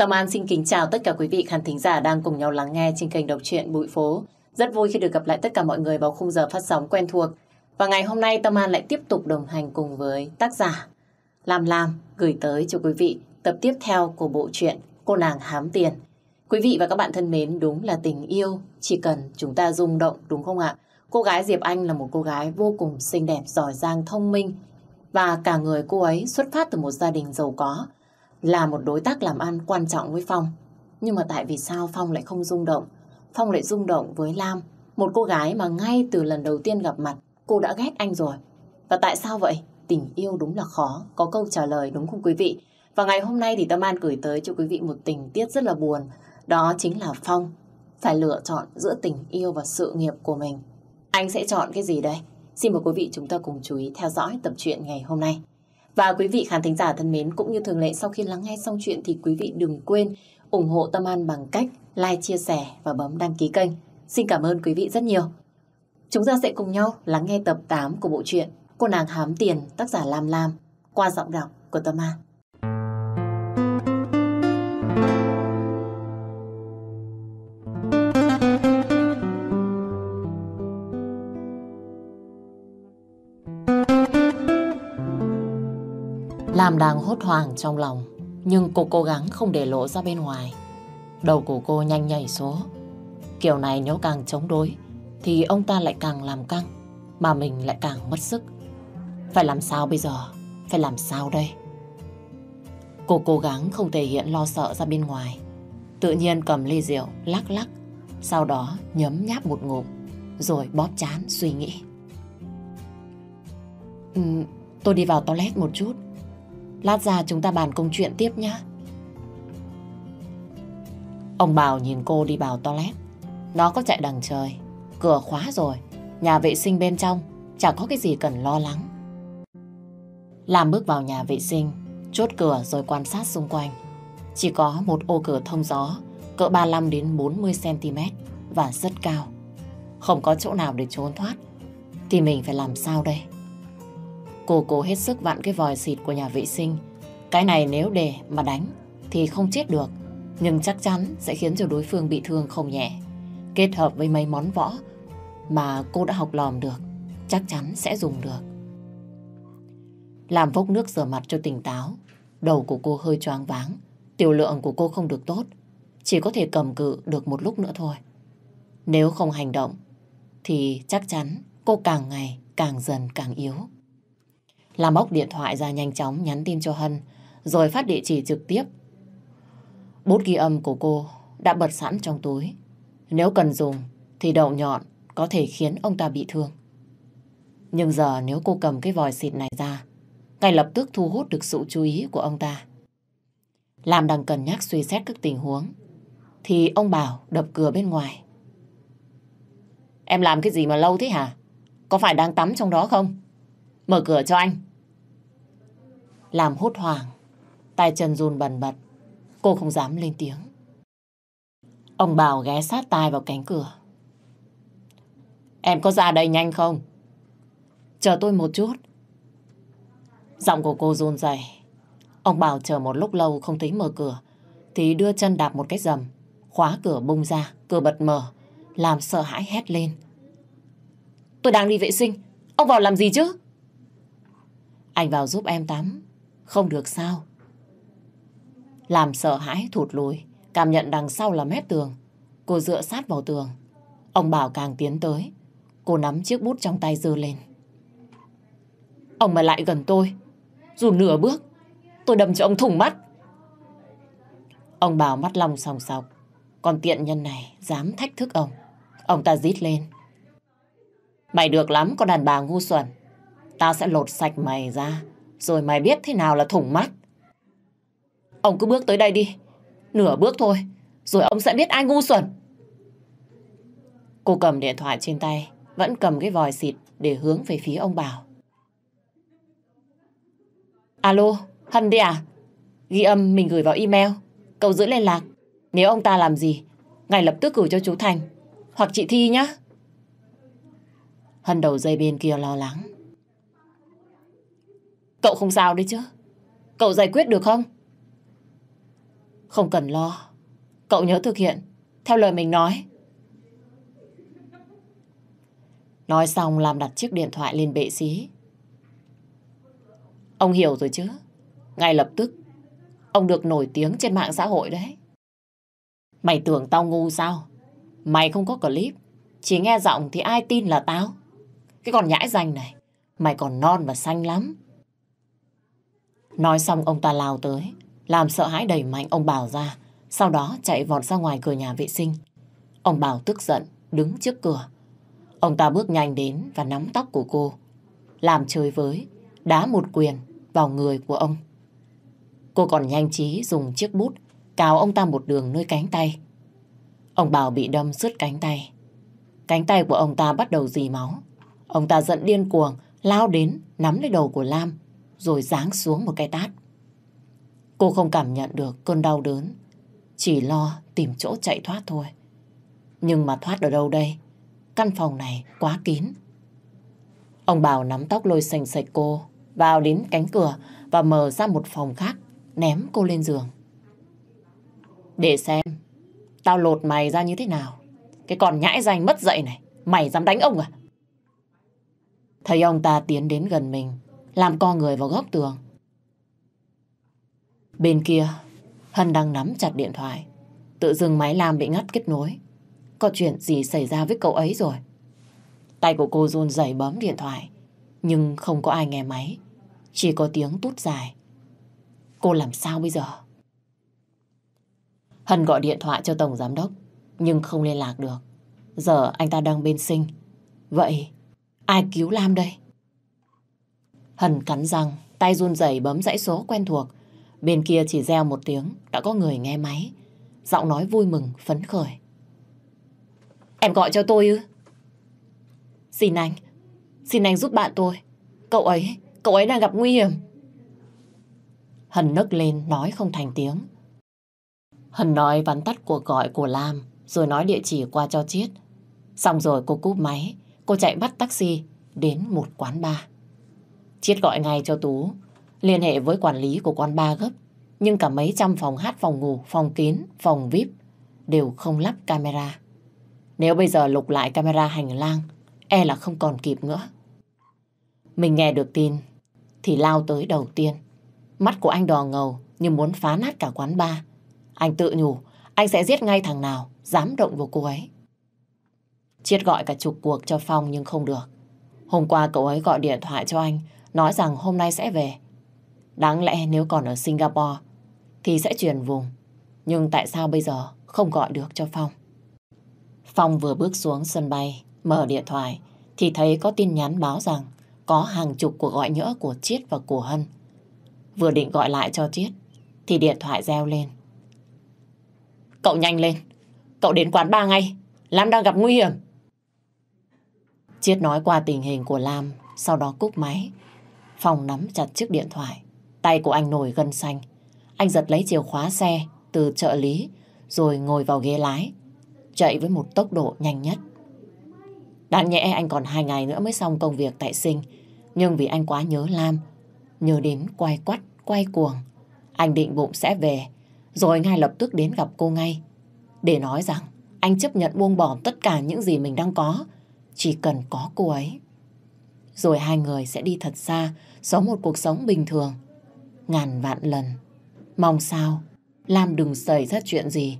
Tâm An xin kính chào tất cả quý vị khán thính giả đang cùng nhau lắng nghe trên kênh đọc truyện Bụi Phố. Rất vui khi được gặp lại tất cả mọi người vào khung giờ phát sóng quen thuộc. Và ngày hôm nay Tâm An lại tiếp tục đồng hành cùng với tác giả Lam Lam gửi tới cho quý vị tập tiếp theo của bộ truyện Cô nàng hám tiền. Quý vị và các bạn thân mến, đúng là tình yêu chỉ cần chúng ta rung động đúng không ạ? Cô gái Diệp Anh là một cô gái vô cùng xinh đẹp, giỏi giang, thông minh và cả người cô ấy xuất phát từ một gia đình giàu có là một đối tác làm ăn quan trọng với Phong. Nhưng mà tại vì sao Phong lại không rung động? Phong lại rung động với Lam, một cô gái mà ngay từ lần đầu tiên gặp mặt, cô đã ghét anh rồi. Và tại sao vậy? Tình yêu đúng là khó, có câu trả lời đúng không quý vị? Và ngày hôm nay thì Tâm An gửi tới cho quý vị một tình tiết rất là buồn, đó chính là Phong phải lựa chọn giữa tình yêu và sự nghiệp của mình. Anh sẽ chọn cái gì đây? Xin mời quý vị chúng ta cùng chú ý theo dõi tập truyện ngày hôm nay. Và quý vị khán thính giả thân mến, cũng như thường lệ sau khi lắng nghe xong chuyện thì quý vị đừng quên ủng hộ Tâm An bằng cách like, chia sẻ và bấm đăng ký kênh. Xin cảm ơn quý vị rất nhiều. Chúng ta sẽ cùng nhau lắng nghe tập 8 của bộ truyện Cô nàng hám tiền tác giả Lam Lam qua giọng đọc của Tâm An. làm đang hốt hoảng trong lòng. Nhưng cô cố gắng không để lộ ra bên ngoài. Đầu của cô nhanh nhảy số. Kiểu này nếu càng chống đối, thì ông ta lại càng làm căng, mà mình lại càng mất sức. Phải làm sao bây giờ? Phải làm sao đây? Cô cố gắng không thể hiện lo sợ ra bên ngoài. Tự nhiên cầm ly rượu, lắc lắc, sau đó nhấm nháp một ngụm, rồi bóp chán suy nghĩ. Ừ, tôi đi vào toilet một chút, Lát ra chúng ta bàn công chuyện tiếp nhé. Ông Bảo nhìn cô đi vào toilet. Nó có chạy đằng trời. Cửa khóa rồi. Nhà vệ sinh bên trong. chẳng có cái gì cần lo lắng. Làm bước vào nhà vệ sinh. Chốt cửa rồi quan sát xung quanh. Chỉ có một ô cửa thông gió. Cỡ 35 đến 40cm. Và rất cao. Không có chỗ nào để trốn thoát. Thì mình phải làm sao đây? Cô cố hết sức vặn cái vòi xịt của nhà vệ sinh. Cái này nếu để mà đánh thì không chết được, nhưng chắc chắn sẽ khiến cho đối phương bị thương không nhẹ. Kết hợp với mấy món võ mà cô đã học lòm được, chắc chắn sẽ dùng được. Làm vốc nước rửa mặt cho tỉnh táo, đầu của cô hơi choáng váng, tiểu lượng của cô không được tốt, chỉ có thể cầm cự được một lúc nữa thôi. Nếu không hành động, thì chắc chắn cô càng ngày càng dần càng yếu. Lam móc điện thoại ra nhanh chóng nhắn tin cho Hân, rồi phát địa chỉ trực tiếp. Bút ghi âm của cô đã bật sẵn trong túi. Nếu cần dùng thì đầu nhọn có thể khiến ông ta bị thương. Nhưng giờ nếu cô cầm cái vòi xịt này ra, ngay lập tức thu hút được sự chú ý của ông ta. làm đang cần nhắc suy xét các tình huống, thì ông Bảo đập cửa bên ngoài. Em làm cái gì mà lâu thế hả? Có phải đang tắm trong đó không? Mở cửa cho anh làm hốt hoảng. Tay chân run bần bật, cô không dám lên tiếng. Ông Bảo ghé sát tai vào cánh cửa. Em có ra đây nhanh không? Chờ tôi một chút. Giọng của cô run rẩy. Ông Bảo chờ một lúc lâu không thấy mở cửa, thì đưa chân đạp một cái dầm, khóa cửa bung ra, cửa bật mở, làm sợ hãi hét lên. Tôi đang đi vệ sinh, ông vào làm gì chứ? Anh vào giúp em tắm, không được sao? Làm sợ hãi thụt lùi, cảm nhận đằng sau là mép tường. Cô dựa sát vào tường. Ông Bảo càng tiến tới. Cô nắm chiếc bút trong tay dơ lên. Ông mà lại gần tôi. Dù nửa bước, tôi đâm cho ông thủng mắt. Ông Bảo mắt long sòng sọc. Còn tiện nhân này dám thách thức ông. Ông ta rít lên. Mày được lắm con đàn bà ngu xuẩn. Tao sẽ lột sạch mày ra rồi mày biết thế nào là thủng mắt. Ông cứ bước tới đây đi. Nửa bước thôi. Rồi ông sẽ biết ai ngu xuẩn. Cô cầm điện thoại trên tay. Vẫn cầm cái vòi xịt để hướng về phía ông Bảo. Alo, Hân đi à? Ghi âm mình gửi vào email. Cậu giữ liên lạc. Nếu ông ta làm gì, ngay lập tức gửi cho chú Thành. Hoặc chị Thi nhá. Hân đầu dây bên kia lo lắng. Cậu không sao đấy chứ? Cậu giải quyết được không? Không cần lo. Cậu nhớ thực hiện, theo lời mình nói. Nói xong làm đặt chiếc điện thoại lên bệ xí. Ông hiểu rồi chứ? Ngay lập tức, ông được nổi tiếng trên mạng xã hội đấy. Mày tưởng tao ngu sao? Mày không có clip, chỉ nghe giọng thì ai tin là tao. Cái con nhãi danh này, mày còn non và xanh lắm. Nói xong ông ta lao tới, làm sợ hãi đẩy mạnh ông Bảo ra, sau đó chạy vọt ra ngoài cửa nhà vệ sinh. Ông Bảo tức giận, đứng trước cửa. Ông ta bước nhanh đến và nắm tóc của cô, làm chơi với, đá một quyền vào người của ông. Cô còn nhanh trí dùng chiếc bút cào ông ta một đường nơi cánh tay. Ông Bảo bị đâm rứt cánh tay. Cánh tay của ông ta bắt đầu dì máu. Ông ta giận điên cuồng, lao đến, nắm lấy đầu của Lam, rồi giáng xuống một cái tát. Cô không cảm nhận được cơn đau đớn, chỉ lo tìm chỗ chạy thoát thôi. Nhưng mà thoát ở đâu đây? Căn phòng này quá kín. Ông Bảo nắm tóc lôi sành sạch cô, vào đến cánh cửa và mở ra một phòng khác, ném cô lên giường. Để xem, tao lột mày ra như thế nào. Cái con nhãi danh mất dậy này, mày dám đánh ông à? Thấy ông ta tiến đến gần mình, làm co người vào góc tường. Bên kia, Hân đang nắm chặt điện thoại. Tự dưng máy Lam bị ngắt kết nối. Có chuyện gì xảy ra với cậu ấy rồi? Tay của cô run rẩy bấm điện thoại. Nhưng không có ai nghe máy. Chỉ có tiếng tút dài. Cô làm sao bây giờ? Hân gọi điện thoại cho Tổng Giám Đốc. Nhưng không liên lạc được. Giờ anh ta đang bên sinh. Vậy ai cứu Lam đây? Hân cắn răng, tay run rẩy bấm dãy số quen thuộc. Bên kia chỉ reo một tiếng, đã có người nghe máy. Giọng nói vui mừng, phấn khởi. Em gọi cho tôi ư? Xin anh, xin anh giúp bạn tôi. Cậu ấy, cậu ấy đang gặp nguy hiểm. Hân nấc lên, nói không thành tiếng. Hân nói vắn tắt cuộc gọi của Lam, rồi nói địa chỉ qua cho Chiết. Xong rồi cô cúp máy, cô chạy bắt taxi đến một quán bar. Chiết gọi ngay cho Tú, liên hệ với quản lý của quán ba gấp, nhưng cả mấy trăm phòng hát, phòng ngủ, phòng kín, phòng VIP đều không lắp camera. Nếu bây giờ lục lại camera hành lang, e là không còn kịp nữa. Mình nghe được tin, thì lao tới đầu tiên. Mắt của anh đỏ ngầu như muốn phá nát cả quán ba. Anh tự nhủ, anh sẽ giết ngay thằng nào dám động vào cô ấy. Chiết gọi cả chục cuộc cho Phong nhưng không được. Hôm qua cậu ấy gọi điện thoại cho anh nói rằng hôm nay sẽ về. Đáng lẽ nếu còn ở Singapore thì sẽ chuyển vùng. Nhưng tại sao bây giờ không gọi được cho Phong? Phong vừa bước xuống sân bay, mở điện thoại thì thấy có tin nhắn báo rằng có hàng chục cuộc gọi nhỡ của Chiết và của Hân. Vừa định gọi lại cho Chiết thì điện thoại reo lên. Cậu nhanh lên, cậu đến quán ba ngay, Lam đang gặp nguy hiểm. Chiết nói qua tình hình của Lam, sau đó cúp máy Phong nắm chặt chiếc điện thoại. Tay của anh nổi gân xanh. Anh giật lấy chìa khóa xe từ trợ lý rồi ngồi vào ghế lái. Chạy với một tốc độ nhanh nhất. Đáng nhẽ anh còn hai ngày nữa mới xong công việc tại sinh. Nhưng vì anh quá nhớ Lam, nhớ đến quay quắt, quay cuồng. Anh định bụng sẽ về, rồi ngay lập tức đến gặp cô ngay. Để nói rằng, anh chấp nhận buông bỏ tất cả những gì mình đang có, chỉ cần có cô ấy. Rồi hai người sẽ đi thật xa, sống một cuộc sống bình thường. Ngàn vạn lần, mong sao Lam đừng xảy ra chuyện gì.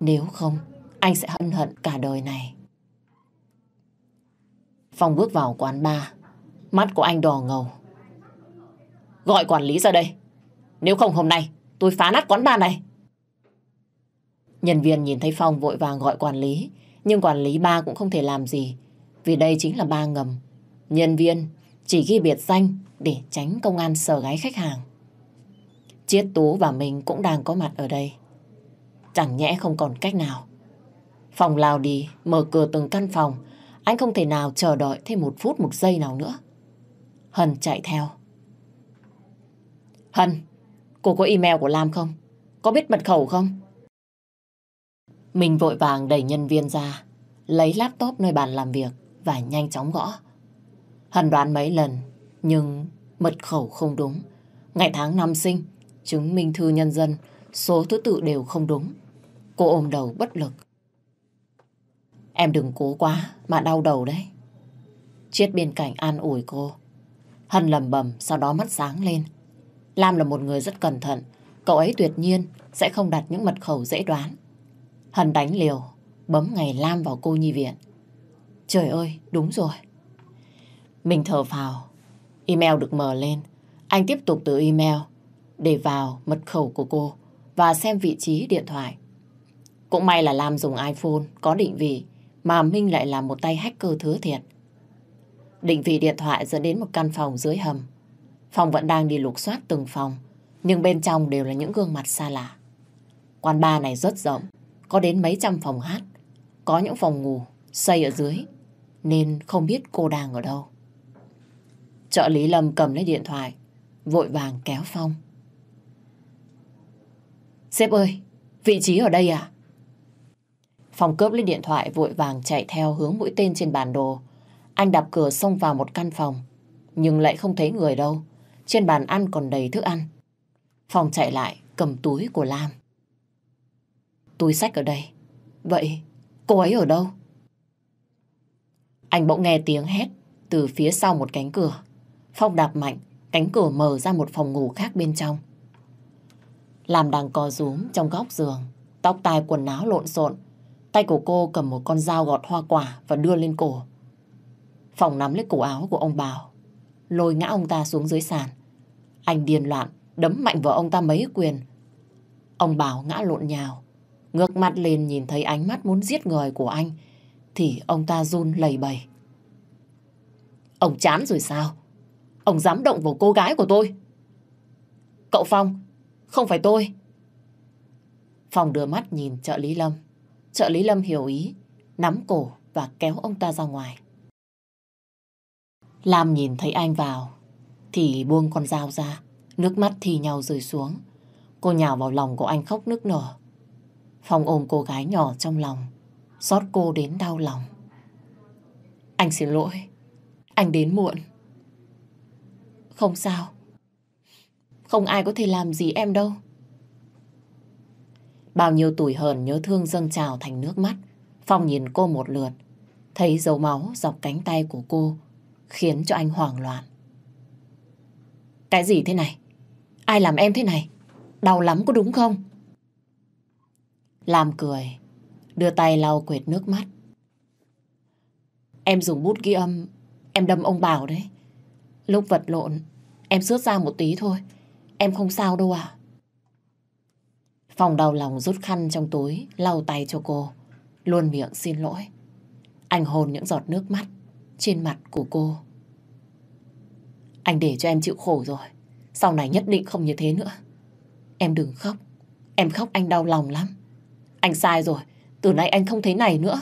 Nếu không, anh sẽ hận hận cả đời này. Phong bước vào quán ba mắt của anh đỏ ngầu. Gọi quản lý ra đây. Nếu không hôm nay, tôi phá nát quán ba này. Nhân viên nhìn thấy Phong vội vàng gọi quản lý, nhưng quản lý ba cũng không thể làm gì, vì đây chính là ba ngầm. Nhân viên chỉ ghi biệt danh để tránh công an sờ gái khách hàng. Chiết Tú và mình cũng đang có mặt ở đây. Chẳng nhẽ không còn cách nào. Phòng lao đi, mở cửa từng căn phòng, anh không thể nào chờ đợi thêm một phút một giây nào nữa. Hân chạy theo. Hân, cô có email của Lam không? Có biết mật khẩu không? Mình vội vàng đẩy nhân viên ra, lấy laptop nơi bàn làm việc và nhanh chóng gõ. Hân đoán mấy lần nhưng mật khẩu không đúng. Ngày tháng năm sinh, chứng minh thư nhân dân, số thứ tự đều không đúng. Cô ôm đầu bất lực. Em đừng cố quá mà đau đầu đấy. Chiết bên cạnh an ủi cô. Hân lầm bầm sau đó mắt sáng lên. Lam là một người rất cẩn thận. Cậu ấy tuyệt nhiên sẽ không đặt những mật khẩu dễ đoán. Hân đánh liều, bấm ngày Lam vào cô nhi viện. Trời ơi, đúng rồi. Mình thở phào, Email được mở lên. Anh tiếp tục từ email để vào mật khẩu của cô và xem vị trí điện thoại. Cũng may là Lam dùng iPhone có định vị mà Minh lại là một tay hacker thứ thiệt. Định vị điện thoại dẫn đến một căn phòng dưới hầm. Phòng vẫn đang đi lục soát từng phòng, nhưng bên trong đều là những gương mặt xa lạ. Quán bar này rất rộng, có đến mấy trăm phòng hát, có những phòng ngủ xây ở dưới, nên không biết cô đang ở đâu. Trợ lý Lâm cầm lấy điện thoại, vội vàng kéo Phong. Sếp ơi, vị trí ở đây à? Phong cướp lấy điện thoại vội vàng chạy theo hướng mũi tên trên bản đồ. Anh đạp cửa xông vào một căn phòng, nhưng lại không thấy người đâu. Trên bàn ăn còn đầy thức ăn. Phong chạy lại, cầm túi của Lam. Túi sách ở đây. Vậy, cô ấy ở đâu? Anh bỗng nghe tiếng hét từ phía sau một cánh cửa. Phong đạp mạnh, cánh cửa mở ra một phòng ngủ khác bên trong. Làm đang co rúm trong góc giường, tóc tai quần áo lộn xộn. Tay của cô cầm một con dao gọt hoa quả và đưa lên cổ. Phòng nắm lấy cổ áo của ông Bảo, lôi ngã ông ta xuống dưới sàn. Anh điên loạn, đấm mạnh vào ông ta mấy quyền. Ông Bảo ngã lộn nhào, ngược mặt lên nhìn thấy ánh mắt muốn giết người của anh, thì ông ta run lầy bầy. Ông chán rồi sao? Ông dám động vào cô gái của tôi. Cậu Phong, không phải tôi. Phong đưa mắt nhìn trợ lý Lâm. Trợ lý Lâm hiểu ý, nắm cổ và kéo ông ta ra ngoài. Lam nhìn thấy anh vào, thì buông con dao ra, nước mắt thì nhau rơi xuống. Cô nhào vào lòng của anh khóc nức nở. Phong ôm cô gái nhỏ trong lòng, xót cô đến đau lòng. Anh xin lỗi, anh đến muộn. Không sao. Không ai có thể làm gì em đâu. Bao nhiêu tuổi hờn nhớ thương dâng trào thành nước mắt. Phong nhìn cô một lượt. Thấy dấu máu dọc cánh tay của cô khiến cho anh hoảng loạn. Cái gì thế này? Ai làm em thế này? Đau lắm có đúng không? Làm cười, đưa tay lau quệt nước mắt. Em dùng bút ghi âm, em đâm ông Bảo đấy. Lúc vật lộn, em rút ra một tí thôi. Em không sao đâu à? Phòng đau lòng rút khăn trong túi, lau tay cho cô. Luôn miệng xin lỗi. Anh hôn những giọt nước mắt trên mặt của cô. Anh để cho em chịu khổ rồi. Sau này nhất định không như thế nữa. Em đừng khóc. Em khóc anh đau lòng lắm. Anh sai rồi. Từ nay anh không thế này nữa.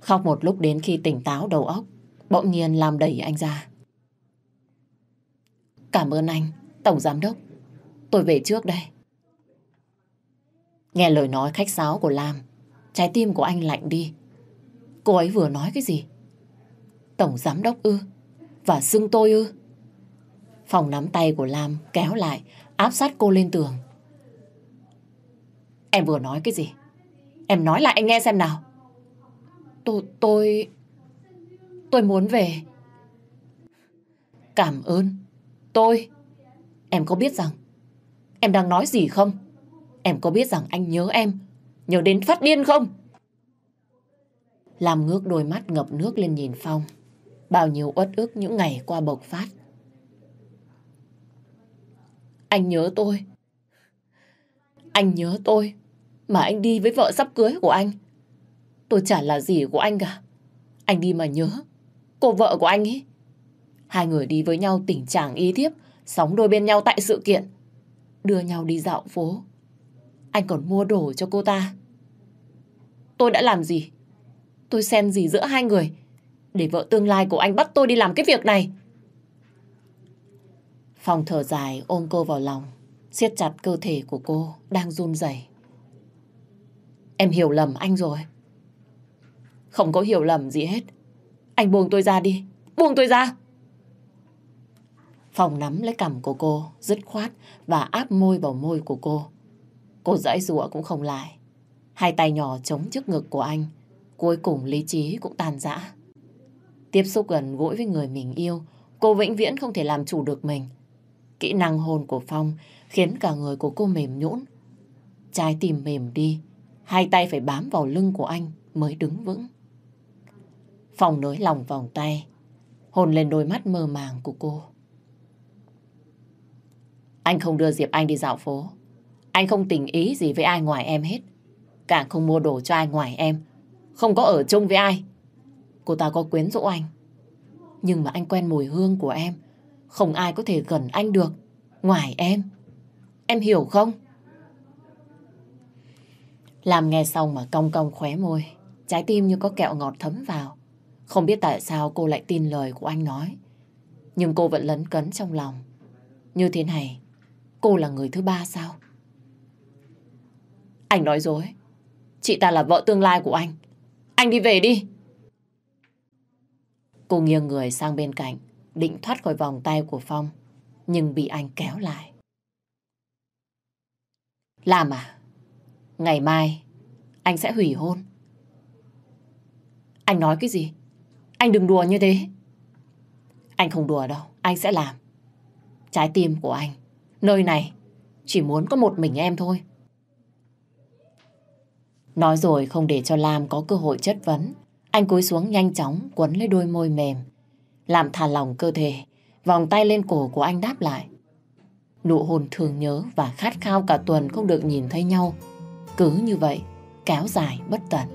Khóc một lúc đến khi tỉnh táo đầu óc, bỗng nhiên làm đẩy anh ra. Cảm ơn anh, Tổng Giám Đốc. Tôi về trước đây. Nghe lời nói khách sáo của Lam, trái tim của anh lạnh đi. Cô ấy vừa nói cái gì? Tổng Giám Đốc ư? Và xưng tôi ư? Phòng nắm tay của Lam kéo lại, áp sát cô lên tường. Em vừa nói cái gì? Em nói lại anh nghe xem nào. Tôi, tôi... Tôi muốn về. Cảm ơn. Tôi... Em có biết rằng... Em đang nói gì không? Em có biết rằng anh nhớ em, nhớ đến phát điên không? Làm ngước đôi mắt ngập nước lên nhìn Phong. Bao nhiêu uất ức những ngày qua bộc phát. Anh nhớ tôi. Anh nhớ tôi. Mà anh đi với vợ sắp cưới của anh. Tôi chả là gì của anh cả. Anh đi mà nhớ cô vợ của anh ấy. Hai người đi với nhau tình trạng y thiếp, sóng đôi bên nhau tại sự kiện. Đưa nhau đi dạo phố. Anh còn mua đồ cho cô ta. Tôi đã làm gì? Tôi xem gì giữa hai người để vợ tương lai của anh bắt tôi đi làm cái việc này. Phòng thở dài ôm cô vào lòng, siết chặt cơ thể của cô đang run rẩy. Em hiểu lầm anh rồi. Không có hiểu lầm gì hết. Anh buông tôi ra đi. Buông tôi ra. Phòng nắm lấy cằm của cô, dứt khoát và áp môi vào môi của cô. Cô dãy rụa cũng không lại. Hai tay nhỏ chống trước ngực của anh. Cuối cùng lý trí cũng tàn rã. Tiếp xúc gần gũi với người mình yêu, cô vĩnh viễn không thể làm chủ được mình. Kỹ năng hồn của Phong khiến cả người của cô mềm nhũn. Trái tim mềm đi, hai tay phải bám vào lưng của anh mới đứng vững. Phong nới lòng vòng tay, hôn lên đôi mắt mơ màng của cô. Anh không đưa Diệp Anh đi dạo phố. Anh không tình ý gì với ai ngoài em hết. Càng không mua đồ cho ai ngoài em. Không có ở chung với ai. Cô ta có quyến rũ anh. Nhưng mà anh quen mùi hương của em. Không ai có thể gần anh được. Ngoài em. Em hiểu không? Làm nghe xong mà cong cong khóe môi. Trái tim như có kẹo ngọt thấm vào. Không biết tại sao cô lại tin lời của anh nói. Nhưng cô vẫn lấn cấn trong lòng. Như thế này, cô là người thứ ba sao? Anh nói dối. Chị ta là vợ tương lai của anh. Anh đi về đi. Cô nghiêng người sang bên cạnh, định thoát khỏi vòng tay của Phong, nhưng bị anh kéo lại. Làm à? Ngày mai, anh sẽ hủy hôn. Anh nói cái gì? Anh đừng đùa như thế. Anh không đùa đâu, anh sẽ làm. Trái tim của anh, nơi này, chỉ muốn có một mình em thôi. Nói rồi không để cho Lam có cơ hội chất vấn, anh cúi xuống nhanh chóng quấn lấy đôi môi mềm. Làm thả lỏng cơ thể, vòng tay lên cổ của anh đáp lại. Nụ hôn thường nhớ và khát khao cả tuần không được nhìn thấy nhau. Cứ như vậy, kéo dài bất tận.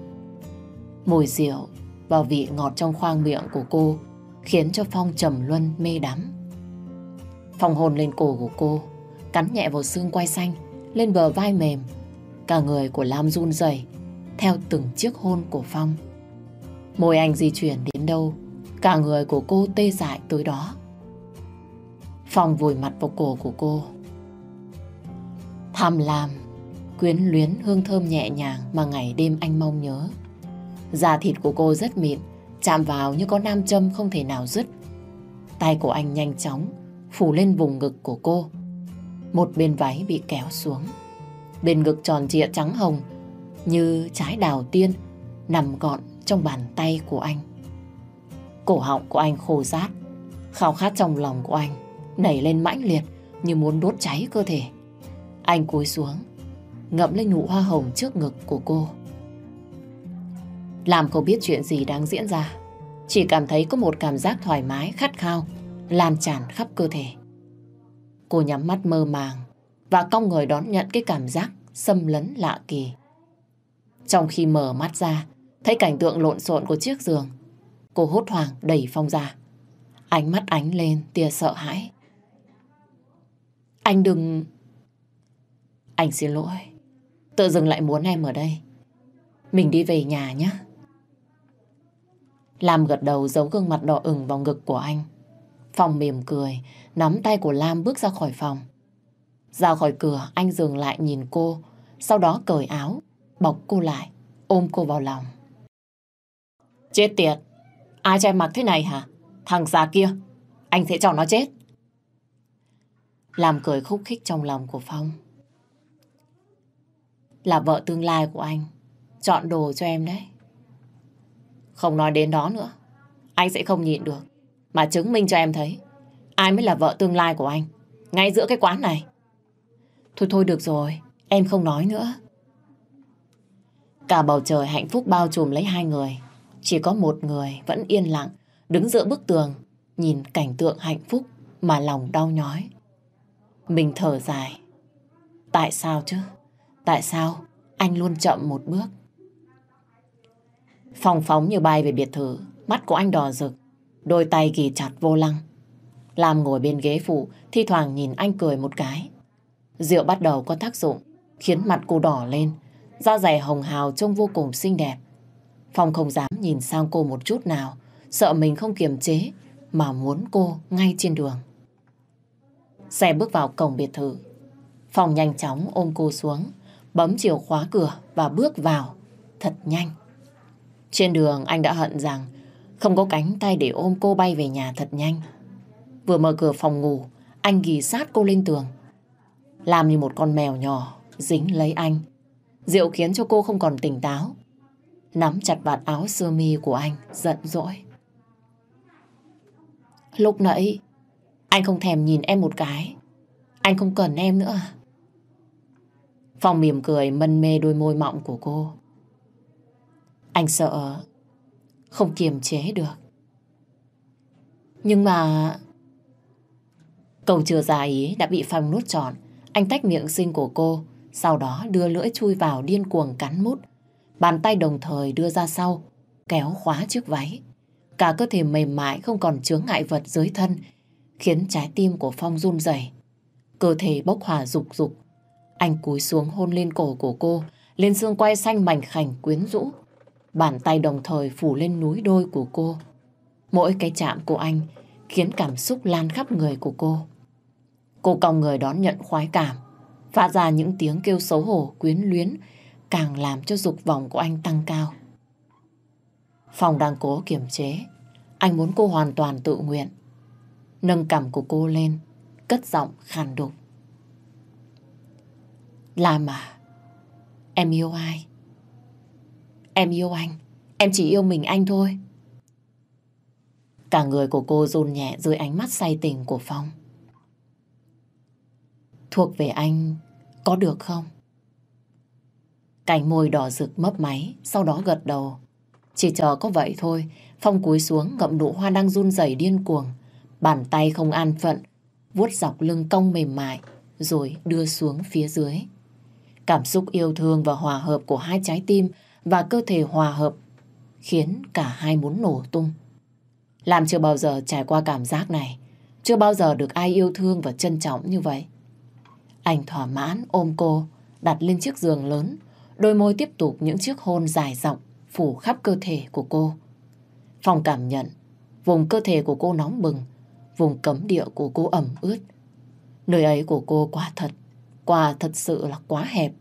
Mùi rượu vào vị ngọt trong khoang miệng của cô, khiến cho Phong trầm luân mê đắm. Phong hồn lên cổ của cô, cắn nhẹ vào xương quai xanh, lên bờ vai mềm. Cả người của Lam run rẩy theo từng chiếc hôn của Phong. Môi anh di chuyển đến đâu, cả người của cô tê dại tới đó. Phong vùi mặt vào cổ của cô. Tham làm quyến luyến hương thơm nhẹ nhàng mà ngày đêm anh mong nhớ. Da thịt của cô rất mịn, chạm vào như có nam châm không thể nào dứt. Tay của anh nhanh chóng phủ lên vùng ngực của cô. Một bên váy bị kéo xuống. Bên ngực tròn trịa trắng hồng như trái đào tiên nằm gọn trong bàn tay của anh. Cổ họng của anh khô rát, khao khát trong lòng của anh nảy lên mãnh liệt như muốn đốt cháy cơ thể. Anh cúi xuống, ngậm lên nụ hoa hồng trước ngực của cô. Làm không biết chuyện gì đang diễn ra. Chỉ cảm thấy có một cảm giác thoải mái, khát khao, lan tràn khắp cơ thể. Cô nhắm mắt mơ màng và cong người đón nhận cái cảm giác xâm lấn lạ kỳ. Trong khi mở mắt ra, thấy cảnh tượng lộn xộn của chiếc giường, cô hốt hoảng đẩy Phong ra. Ánh mắt ánh lên tia sợ hãi. Anh đừng... Anh xin lỗi. Tự dừng lại muốn em ở đây. Mình đi về nhà nhé. Lam gật đầu giấu gương mặt đỏ ửng vào ngực của anh. Phòng mỉm cười, nắm tay của Lam bước ra khỏi phòng. Ra khỏi cửa, anh dừng lại nhìn cô, sau đó cởi áo, bọc cô lại, ôm cô vào lòng. Chết tiệt, ai cho mặc thế này hả? Thằng già kia, anh sẽ cho nó chết. Làm cười khúc khích trong lòng của Phong. Là vợ tương lai của anh, chọn đồ cho em đấy. Không nói đến đó nữa. Anh sẽ không nhịn được. Mà chứng minh cho em thấy. Ai mới là vợ tương lai của anh. Ngay giữa cái quán này. Thôi thôi được rồi. Em không nói nữa. Cả bầu trời hạnh phúc bao trùm lấy hai người. Chỉ có một người vẫn yên lặng. Đứng giữa bức tường. Nhìn cảnh tượng hạnh phúc mà lòng đau nhói. Mình thở dài. Tại sao chứ? Tại sao anh luôn chậm một bước? Phong phóng như bay về biệt thự, mắt của anh đỏ rực, đôi tay kỳ chặt vô lăng. Lam ngồi bên ghế phụ, thi thoảng nhìn anh cười một cái. Rượu bắt đầu có tác dụng, khiến mặt cô đỏ lên, da dày hồng hào trông vô cùng xinh đẹp. Phong không dám nhìn sang cô một chút nào, sợ mình không kiềm chế, mà muốn cô ngay trên đường. Xe bước vào cổng biệt thự. Phong nhanh chóng ôm cô xuống, bấm chìa khóa cửa và bước vào, thật nhanh. Trên đường anh đã hận rằng không có cánh tay để ôm cô bay về nhà thật nhanh. Vừa mở cửa phòng ngủ, anh ghi sát cô lên tường. Làm như một con mèo nhỏ, dính lấy anh. Rượu khiến cho cô không còn tỉnh táo. Nắm chặt vạt áo sơ mi của anh, giận dỗi. Lúc nãy, anh không thèm nhìn em một cái. Anh không cần em nữa phòng mỉm cười mân mê đôi môi mọng của cô. Anh sợ không kiềm chế được. Nhưng mà... Cầu chưa dài ý đã bị Phong nuốt tròn Anh tách miệng xinh của cô, sau đó đưa lưỡi chui vào điên cuồng cắn mút. Bàn tay đồng thời đưa ra sau, kéo khóa chiếc váy. Cả cơ thể mềm mại không còn chướng ngại vật dưới thân, khiến trái tim của Phong run rẩy. Cơ thể bốc hỏa rục rục. Anh cúi xuống hôn lên cổ của cô, lên xương quay xanh mảnh khảnh quyến rũ. Bàn tay đồng thời phủ lên núi đôi của cô. Mỗi cái chạm của anh khiến cảm xúc lan khắp người của cô. Cô còng người đón nhận khoái cảm, phát ra những tiếng kêu xấu hổ quyến luyến, càng làm cho dục vọng của anh tăng cao. Phòng đang cố kiềm chế, anh muốn cô hoàn toàn tự nguyện. Nâng cảm của cô lên, cất giọng khàn đục. Làm à, em yêu ai? Em yêu anh, em chỉ yêu mình anh thôi. Cả người của cô run nhẹ dưới ánh mắt say tình của Phong. Thuộc về anh có được không? Cành môi đỏ rực mấp máy, sau đó gật đầu. Chỉ chờ có vậy thôi, Phong cúi xuống ngậm nụ hoa đang run rẩy điên cuồng. Bàn tay không an phận, vuốt dọc lưng cong mềm mại, rồi đưa xuống phía dưới. Cảm xúc yêu thương và hòa hợp của hai trái tim và cơ thể hòa hợp, khiến cả hai muốn nổ tung. Làm chưa bao giờ trải qua cảm giác này, chưa bao giờ được ai yêu thương và trân trọng như vậy. Anh thỏa mãn ôm cô, đặt lên chiếc giường lớn, đôi môi tiếp tục những chiếc hôn dài dọc phủ khắp cơ thể của cô. Phòng cảm nhận, vùng cơ thể của cô nóng bừng, vùng cấm địa của cô ẩm ướt. Nơi ấy của cô quá thật, quả thật sự là quá hẹp,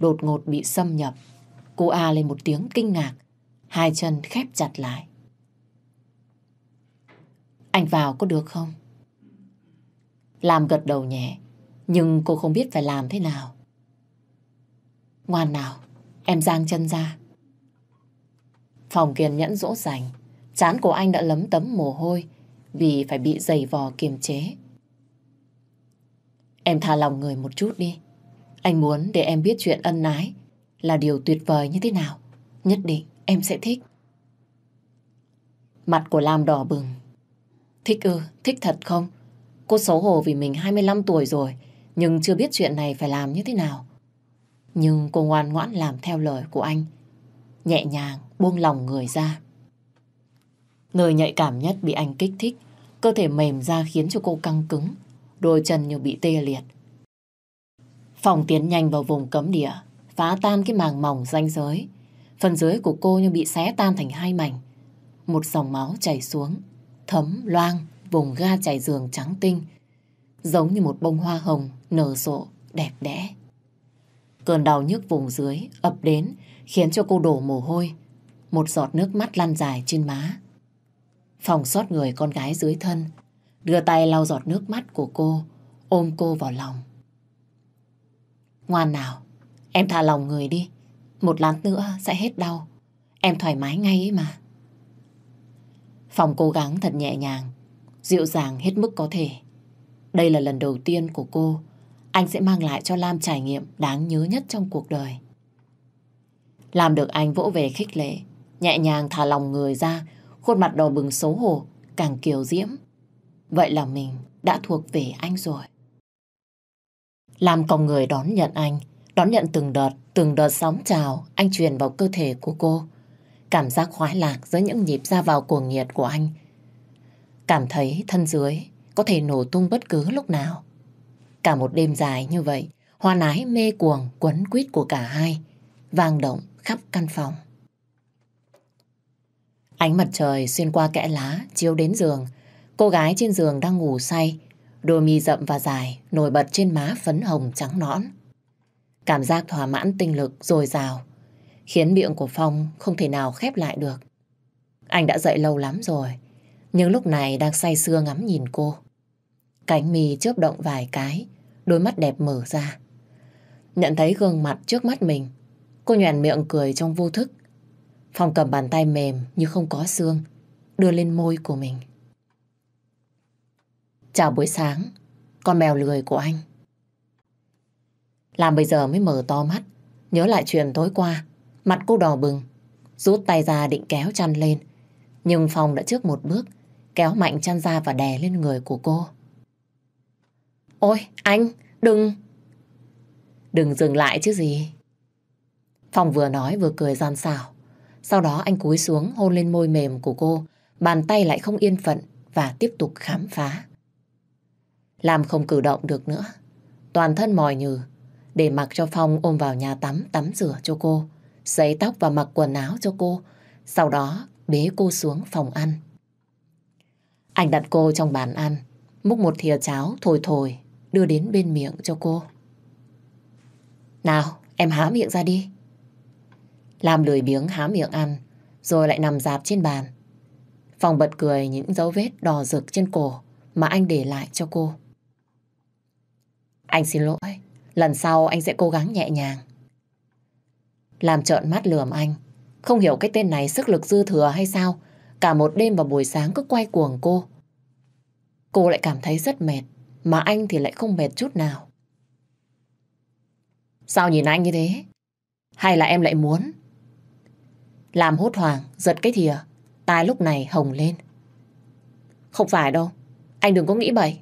đột ngột bị xâm nhập Cô A lên một tiếng kinh ngạc, hai chân khép chặt lại. Anh vào có được không? Làm gật đầu nhẹ, nhưng cô không biết phải làm thế nào. Ngoan nào, em giang chân ra. Phòng Kiền nhẫn dỗ dành, chán của anh đã lấm tấm mồ hôi vì phải bị giày vò kiềm chế. Em tha lòng người một chút đi. Anh muốn để em biết chuyện ân ái là điều tuyệt vời như thế nào. Nhất định em sẽ thích. Mặt của Lam đỏ bừng. Thích ư, thích thật không? Cô xấu hổ vì mình 25 tuổi rồi, nhưng chưa biết chuyện này phải làm như thế nào. Nhưng cô ngoan ngoãn làm theo lời của anh. Nhẹ nhàng buông lòng người ra. nơi nhạy cảm nhất bị anh kích thích, cơ thể mềm ra khiến cho cô căng cứng, đôi chân như bị tê liệt. Phòng tiến nhanh vào vùng cấm địa, phá tan cái màng mỏng ranh giới. Phần dưới của cô như bị xé tan thành hai mảnh. Một dòng máu chảy xuống, thấm loang vùng ga chảy giường trắng tinh, giống như một bông hoa hồng nở rộ, đẹp đẽ. Cơn đau nhức vùng dưới ập đến khiến cho cô đổ mồ hôi, một giọt nước mắt lăn dài trên má. Phòng xót người con gái dưới thân, đưa tay lau giọt nước mắt của cô, ôm cô vào lòng. Ngoan nào, Em thả lòng người đi. Một lát nữa sẽ hết đau. Em thoải mái ngay ấy mà. Phòng cố gắng thật nhẹ nhàng, dịu dàng hết mức có thể. Đây là lần đầu tiên của cô. Anh sẽ mang lại cho Lam trải nghiệm đáng nhớ nhất trong cuộc đời. Làm được anh vỗ về khích lệ, nhẹ nhàng thả lòng người ra, khuôn mặt đỏ bừng xấu hổ, càng kiều diễm. Vậy là mình đã thuộc về anh rồi. Lam còng người đón nhận anh, đón nhận từng đợt, từng đợt sóng trào anh truyền vào cơ thể của cô. Cảm giác khoái lạc giữa những nhịp ra vào cuồng nhiệt của anh. Cảm thấy thân dưới có thể nổ tung bất cứ lúc nào. Cả một đêm dài như vậy, hoa nái mê cuồng quấn quýt của cả hai, vang động khắp căn phòng. Ánh mặt trời xuyên qua kẽ lá, chiếu đến giường. Cô gái trên giường đang ngủ say, đôi mi rậm và dài, nổi bật trên má phấn hồng trắng nõn. Cảm giác thỏa mãn tinh lực dồi dào, khiến miệng của Phong không thể nào khép lại được. Anh đã dậy lâu lắm rồi, nhưng lúc này đang say sưa ngắm nhìn cô. Cánh mì chớp động vài cái, đôi mắt đẹp mở ra. Nhận thấy gương mặt trước mắt mình, cô nhoèn miệng cười trong vô thức. Phong cầm bàn tay mềm như không có xương, đưa lên môi của mình. Chào buổi sáng, con mèo lười của anh. Làm bây giờ mới mở to mắt, nhớ lại chuyện tối qua, mặt cô đỏ bừng, rút tay ra định kéo chăn lên. Nhưng Phong đã trước một bước, kéo mạnh chăn ra và đè lên người của cô. Ôi, anh, đừng! Đừng dừng lại chứ gì. Phong vừa nói vừa cười gian xảo. Sau đó anh cúi xuống hôn lên môi mềm của cô, bàn tay lại không yên phận và tiếp tục khám phá. Làm không cử động được nữa. Toàn thân mỏi nhừ, để mặc cho Phong ôm vào nhà tắm tắm rửa cho cô, sấy tóc và mặc quần áo cho cô, sau đó bế cô xuống phòng ăn. Anh đặt cô trong bàn ăn, múc một thìa cháo thổi thổi, đưa đến bên miệng cho cô. Nào, em há miệng ra đi. Làm lười biếng há miệng ăn, rồi lại nằm dạp trên bàn. Phòng bật cười những dấu vết đỏ rực trên cổ mà anh để lại cho cô. Anh xin lỗi, Lần sau anh sẽ cố gắng nhẹ nhàng. Làm trợn mắt lườm anh. Không hiểu cái tên này sức lực dư thừa hay sao. Cả một đêm và buổi sáng cứ quay cuồng cô. Cô lại cảm thấy rất mệt. Mà anh thì lại không mệt chút nào. Sao nhìn anh như thế? Hay là em lại muốn? Làm hốt hoảng, giật cái thìa. Tai lúc này hồng lên. Không phải đâu. Anh đừng có nghĩ bậy.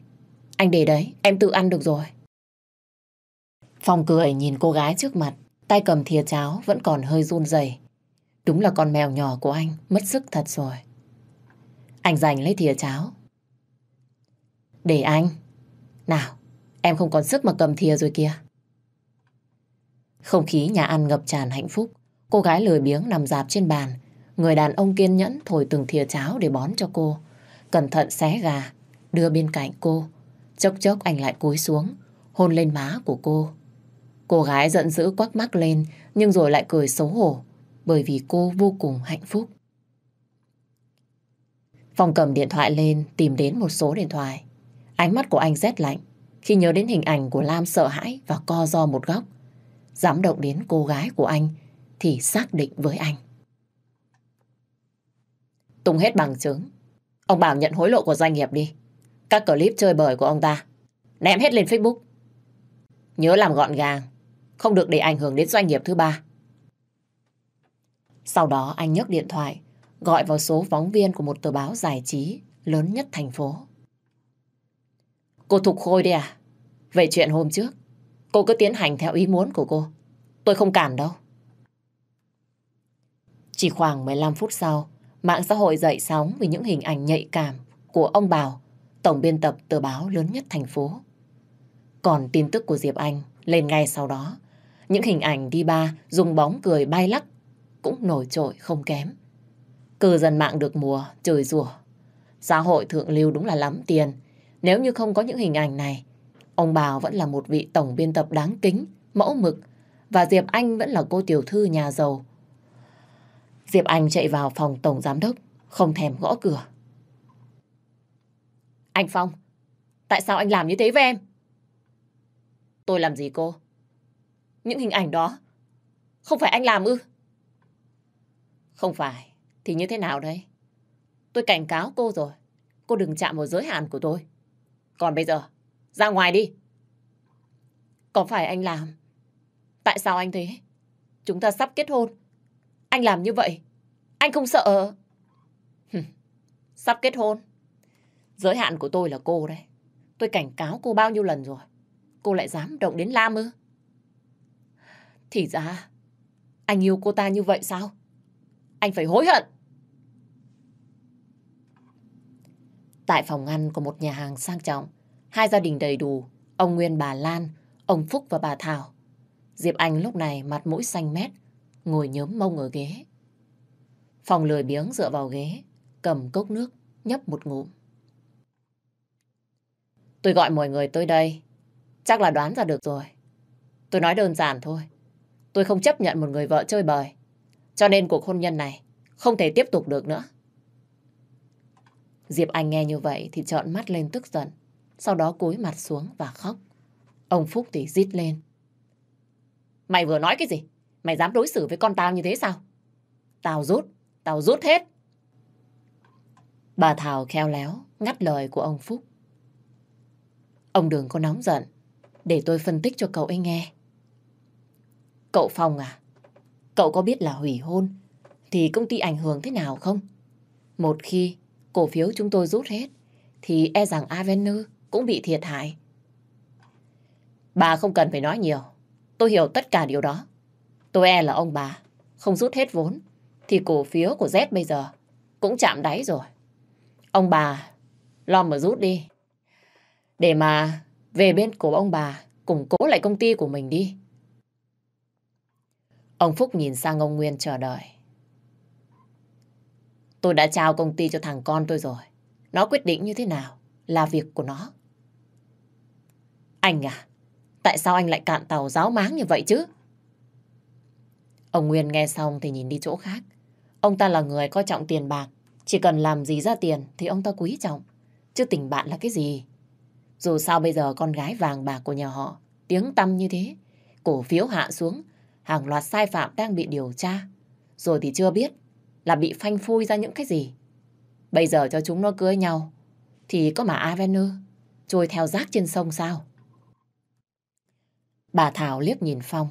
Anh để đấy, em tự ăn được rồi. Phong cười nhìn cô gái trước mặt, tay cầm thìa cháo vẫn còn hơi run rẩy. Đúng là con mèo nhỏ của anh, mất sức thật rồi. Anh giành lấy thìa cháo. Để anh. Nào, em không còn sức mà cầm thìa rồi kìa. Không khí nhà ăn ngập tràn hạnh phúc. Cô gái lười biếng nằm dạp trên bàn. Người đàn ông kiên nhẫn thổi từng thìa cháo để bón cho cô. Cẩn thận xé gà, đưa bên cạnh cô. Chốc chốc anh lại cúi xuống, hôn lên má của cô. Cô gái giận dữ quắc mắt lên nhưng rồi lại cười xấu hổ bởi vì cô vô cùng hạnh phúc. Phòng cầm điện thoại lên tìm đến một số điện thoại. Ánh mắt của anh rét lạnh khi nhớ đến hình ảnh của Lam sợ hãi và co do một góc. Dám động đến cô gái của anh thì xác định với anh. Tung hết bằng chứng. Ông bảo nhận hối lộ của doanh nghiệp đi. Các clip chơi bời của ông ta. Ném hết lên Facebook. Nhớ làm gọn gàng không được để ảnh hưởng đến doanh nghiệp thứ ba. Sau đó anh nhấc điện thoại, gọi vào số phóng viên của một tờ báo giải trí lớn nhất thành phố. Cô Thục Khôi đây à? Về chuyện hôm trước, cô cứ tiến hành theo ý muốn của cô. Tôi không cản đâu. Chỉ khoảng 15 phút sau, mạng xã hội dậy sóng vì những hình ảnh nhạy cảm của ông Bảo, tổng biên tập tờ báo lớn nhất thành phố. Còn tin tức của Diệp Anh lên ngay sau đó những hình ảnh đi ba dùng bóng cười bay lắc cũng nổi trội không kém. Cư dân mạng được mùa, trời rủa. Xã hội thượng lưu đúng là lắm tiền. Nếu như không có những hình ảnh này, ông Bảo vẫn là một vị tổng biên tập đáng kính, mẫu mực, và Diệp Anh vẫn là cô tiểu thư nhà giàu. Diệp Anh chạy vào phòng tổng giám đốc, không thèm gõ cửa. Anh Phong, tại sao anh làm như thế với em? Tôi làm gì cô? Những hình ảnh đó, không phải anh làm ư? Không phải, thì như thế nào đấy? Tôi cảnh cáo cô rồi, cô đừng chạm vào giới hạn của tôi. Còn bây giờ, ra ngoài đi. Có phải anh làm? Tại sao anh thế? Chúng ta sắp kết hôn. Anh làm như vậy, anh không sợ... sắp kết hôn. Giới hạn của tôi là cô đấy. Tôi cảnh cáo cô bao nhiêu lần rồi. Cô lại dám động đến Lam ư? Thì ra, anh yêu cô ta như vậy sao? Anh phải hối hận. Tại phòng ăn của một nhà hàng sang trọng, hai gia đình đầy đủ, ông Nguyên bà Lan, ông Phúc và bà Thảo. Diệp Anh lúc này mặt mũi xanh mét, ngồi nhớm mông ở ghế. Phòng lười biếng dựa vào ghế, cầm cốc nước, nhấp một ngụm. Tôi gọi mọi người tới đây, chắc là đoán ra được rồi. Tôi nói đơn giản thôi. Tôi không chấp nhận một người vợ chơi bời. Cho nên cuộc hôn nhân này không thể tiếp tục được nữa. Diệp Anh nghe như vậy thì trợn mắt lên tức giận. Sau đó cúi mặt xuống và khóc. Ông Phúc thì rít lên. Mày vừa nói cái gì? Mày dám đối xử với con tao như thế sao? Tao rút, tao rút hết. Bà Thảo khéo léo ngắt lời của ông Phúc. Ông đừng có nóng giận, để tôi phân tích cho cậu ấy nghe. Cậu Phong à, cậu có biết là hủy hôn thì công ty ảnh hưởng thế nào không? Một khi cổ phiếu chúng tôi rút hết thì e rằng Avenue cũng bị thiệt hại. Bà không cần phải nói nhiều. Tôi hiểu tất cả điều đó. Tôi e là ông bà không rút hết vốn thì cổ phiếu của Z bây giờ cũng chạm đáy rồi. Ông bà lo mà rút đi. Để mà về bên của ông bà củng cố lại công ty của mình đi. Ông Phúc nhìn sang ông Nguyên chờ đợi. Tôi đã trao công ty cho thằng con tôi rồi. Nó quyết định như thế nào là việc của nó. Anh à, tại sao anh lại cạn tàu giáo máng như vậy chứ? Ông Nguyên nghe xong thì nhìn đi chỗ khác. Ông ta là người coi trọng tiền bạc. Chỉ cần làm gì ra tiền thì ông ta quý trọng. Chứ tình bạn là cái gì? Dù sao bây giờ con gái vàng bạc của nhà họ tiếng tăm như thế. Cổ phiếu hạ xuống hàng loạt sai phạm đang bị điều tra. Rồi thì chưa biết là bị phanh phui ra những cái gì. Bây giờ cho chúng nó cưới nhau, thì có mà Avenue trôi theo rác trên sông sao? Bà Thảo liếc nhìn Phong,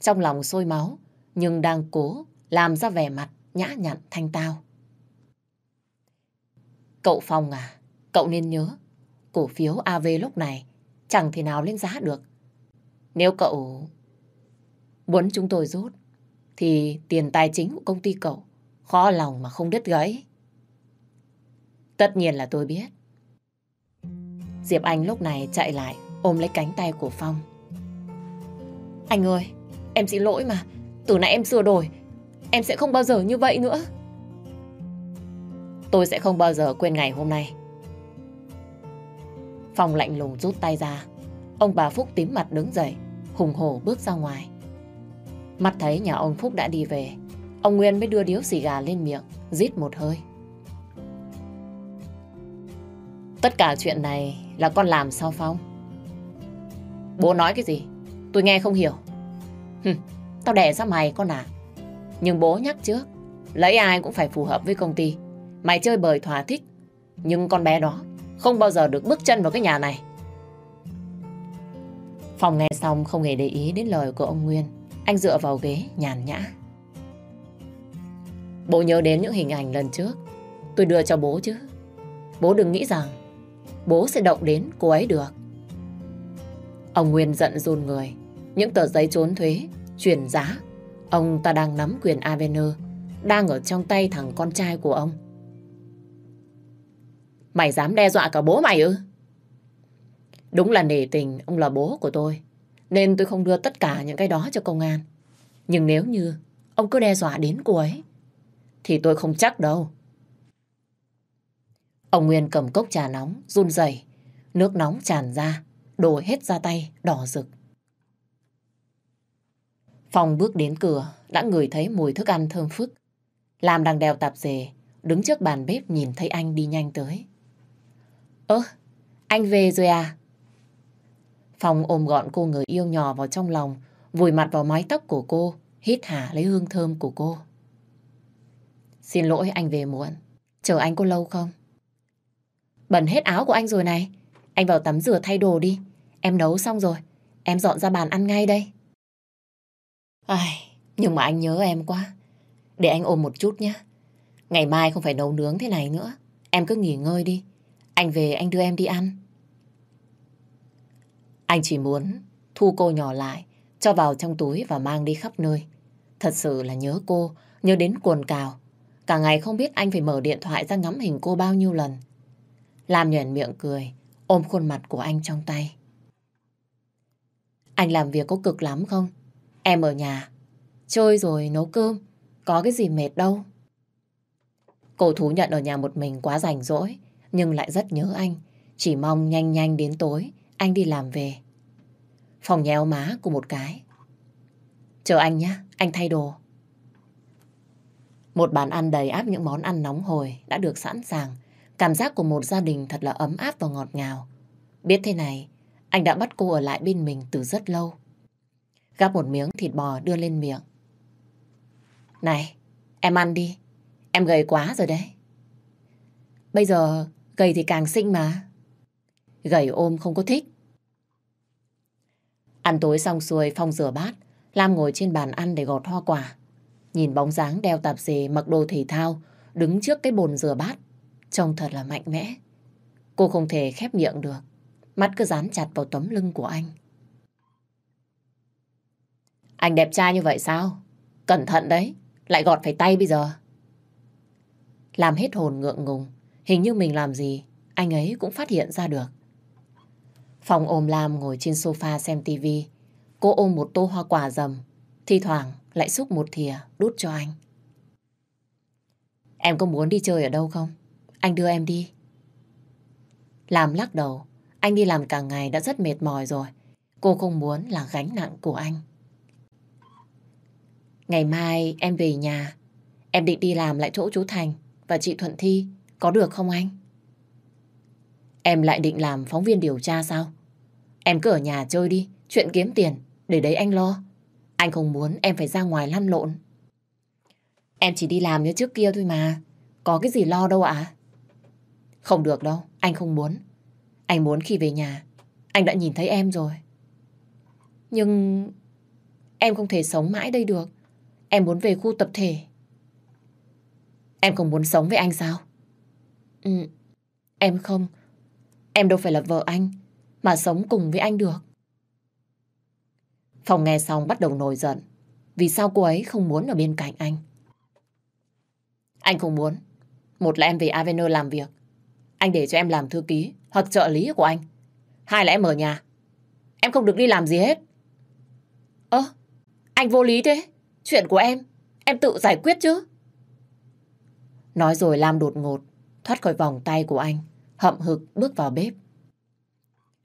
trong lòng sôi máu, nhưng đang cố làm ra vẻ mặt nhã nhặn thanh tao. Cậu Phong à, cậu nên nhớ, cổ phiếu AV lúc này chẳng thể nào lên giá được. Nếu cậu Muốn chúng tôi rút, thì tiền tài chính của công ty cậu khó lòng mà không đứt gãy. Tất nhiên là tôi biết. Diệp Anh lúc này chạy lại, ôm lấy cánh tay của Phong. Anh ơi, em xin lỗi mà, từ nãy em sửa đổi, em sẽ không bao giờ như vậy nữa. Tôi sẽ không bao giờ quên ngày hôm nay. Phong lạnh lùng rút tay ra, ông bà Phúc tím mặt đứng dậy, hùng hổ bước ra ngoài. Mắt thấy nhà ông Phúc đã đi về, ông Nguyên mới đưa điếu xì gà lên miệng, rít một hơi. Tất cả chuyện này là con làm sao Phong? Bố nói cái gì? Tôi nghe không hiểu. Hừ, tao đẻ ra mày con à. Nhưng bố nhắc trước, lấy ai cũng phải phù hợp với công ty. Mày chơi bời thỏa thích, nhưng con bé đó không bao giờ được bước chân vào cái nhà này. Phong nghe xong không hề để ý đến lời của ông Nguyên. Anh dựa vào ghế, nhàn nhã. Bố nhớ đến những hình ảnh lần trước Tôi đưa cho bố chứ Bố đừng nghĩ rằng Bố sẽ động đến cô ấy được Ông Nguyên giận run người Những tờ giấy trốn thuế Chuyển giá Ông ta đang nắm quyền Avener Đang ở trong tay thằng con trai của ông Mày dám đe dọa cả bố mày ư Đúng là nể tình Ông là bố của tôi nên tôi không đưa tất cả những cái đó cho công an. Nhưng nếu như ông cứ đe dọa đến cuối thì tôi không chắc đâu. Ông Nguyên cầm cốc trà nóng, run rẩy, nước nóng tràn ra, đổ hết ra tay, đỏ rực. Phong bước đến cửa, đã ngửi thấy mùi thức ăn thơm phức. Làm đang đèo tạp dề, đứng trước bàn bếp nhìn thấy anh đi nhanh tới. Ơ, anh về rồi à? Phong ôm gọn cô người yêu nhỏ vào trong lòng, vùi mặt vào mái tóc của cô, hít hà lấy hương thơm của cô. Xin lỗi anh về muộn, chờ anh có lâu không? Bẩn hết áo của anh rồi này, anh vào tắm rửa thay đồ đi, em nấu xong rồi, em dọn ra bàn ăn ngay đây. Ai, nhưng mà anh nhớ em quá, để anh ôm một chút nhé. Ngày mai không phải nấu nướng thế này nữa, em cứ nghỉ ngơi đi, anh về anh đưa em đi ăn. Anh chỉ muốn thu cô nhỏ lại, cho vào trong túi và mang đi khắp nơi. Thật sự là nhớ cô, nhớ đến cuồn cào. Cả ngày không biết anh phải mở điện thoại ra ngắm hình cô bao nhiêu lần. Làm nhuền miệng cười, ôm khuôn mặt của anh trong tay. Anh làm việc có cực lắm không? Em ở nhà, chơi rồi nấu cơm, có cái gì mệt đâu. Cô thú nhận ở nhà một mình quá rảnh rỗi, nhưng lại rất nhớ anh. Chỉ mong nhanh nhanh đến tối, anh đi làm về. Phòng nhéo má của một cái. Chờ anh nhé, anh thay đồ. Một bàn ăn đầy áp những món ăn nóng hồi đã được sẵn sàng. Cảm giác của một gia đình thật là ấm áp và ngọt ngào. Biết thế này, anh đã bắt cô ở lại bên mình từ rất lâu. Gắp một miếng thịt bò đưa lên miệng. Này, em ăn đi. Em gầy quá rồi đấy. Bây giờ gầy thì càng xinh mà gầy ôm không có thích. Ăn tối xong xuôi Phong rửa bát, Lam ngồi trên bàn ăn để gọt hoa quả. Nhìn bóng dáng đeo tạp dề mặc đồ thể thao, đứng trước cái bồn rửa bát, trông thật là mạnh mẽ. Cô không thể khép miệng được, mắt cứ dán chặt vào tấm lưng của anh. Anh đẹp trai như vậy sao? Cẩn thận đấy, lại gọt phải tay bây giờ. Làm hết hồn ngượng ngùng, hình như mình làm gì, anh ấy cũng phát hiện ra được. Phòng ôm Lam ngồi trên sofa xem tivi. Cô ôm một tô hoa quả rầm, thi thoảng lại xúc một thìa đút cho anh. Em có muốn đi chơi ở đâu không? Anh đưa em đi. Làm lắc đầu, anh đi làm cả ngày đã rất mệt mỏi rồi. Cô không muốn là gánh nặng của anh. Ngày mai em về nhà, em định đi làm lại chỗ chú Thành và chị Thuận Thi, có được không anh? Em lại định làm phóng viên điều tra sao? Em cứ ở nhà chơi đi, chuyện kiếm tiền, để đấy anh lo. Anh không muốn em phải ra ngoài lăn lộn. Em chỉ đi làm như trước kia thôi mà, có cái gì lo đâu ạ. Không được đâu, anh không muốn. Anh muốn khi về nhà, anh đã nhìn thấy em rồi. Nhưng em không thể sống mãi đây được. Em muốn về khu tập thể. Em không muốn sống với anh sao? Ừ, em không. Em đâu phải là vợ anh mà sống cùng với anh được. Phòng nghe xong bắt đầu nổi giận. Vì sao cô ấy không muốn ở bên cạnh anh? Anh không muốn. Một là em về Avener làm việc. Anh để cho em làm thư ký hoặc trợ lý của anh. Hai là em ở nhà. Em không được đi làm gì hết. Ơ, anh vô lý thế. Chuyện của em, em tự giải quyết chứ. Nói rồi Lam đột ngột, thoát khỏi vòng tay của anh, hậm hực bước vào bếp.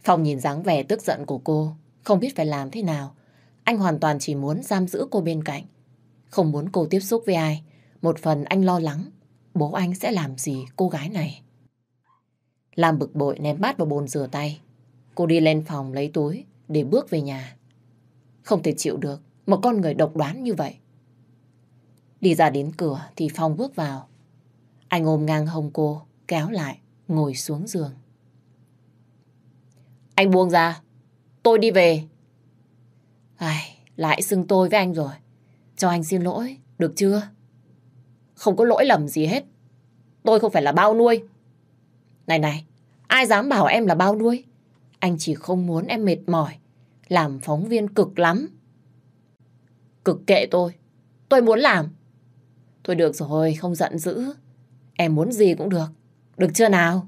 Phong nhìn dáng vẻ tức giận của cô, không biết phải làm thế nào. Anh hoàn toàn chỉ muốn giam giữ cô bên cạnh. Không muốn cô tiếp xúc với ai. Một phần anh lo lắng, bố anh sẽ làm gì cô gái này. Làm bực bội ném bát vào bồn rửa tay. Cô đi lên phòng lấy túi để bước về nhà. Không thể chịu được một con người độc đoán như vậy. Đi ra đến cửa thì Phong bước vào. Anh ôm ngang hông cô, kéo lại, ngồi xuống giường. Anh buông ra. Tôi đi về. Ai, lại xưng tôi với anh rồi. Cho anh xin lỗi, được chưa? Không có lỗi lầm gì hết. Tôi không phải là bao nuôi. Này này, ai dám bảo em là bao nuôi? Anh chỉ không muốn em mệt mỏi. Làm phóng viên cực lắm. Cực kệ tôi. Tôi muốn làm. Thôi được rồi, không giận dữ. Em muốn gì cũng được. Được chưa nào?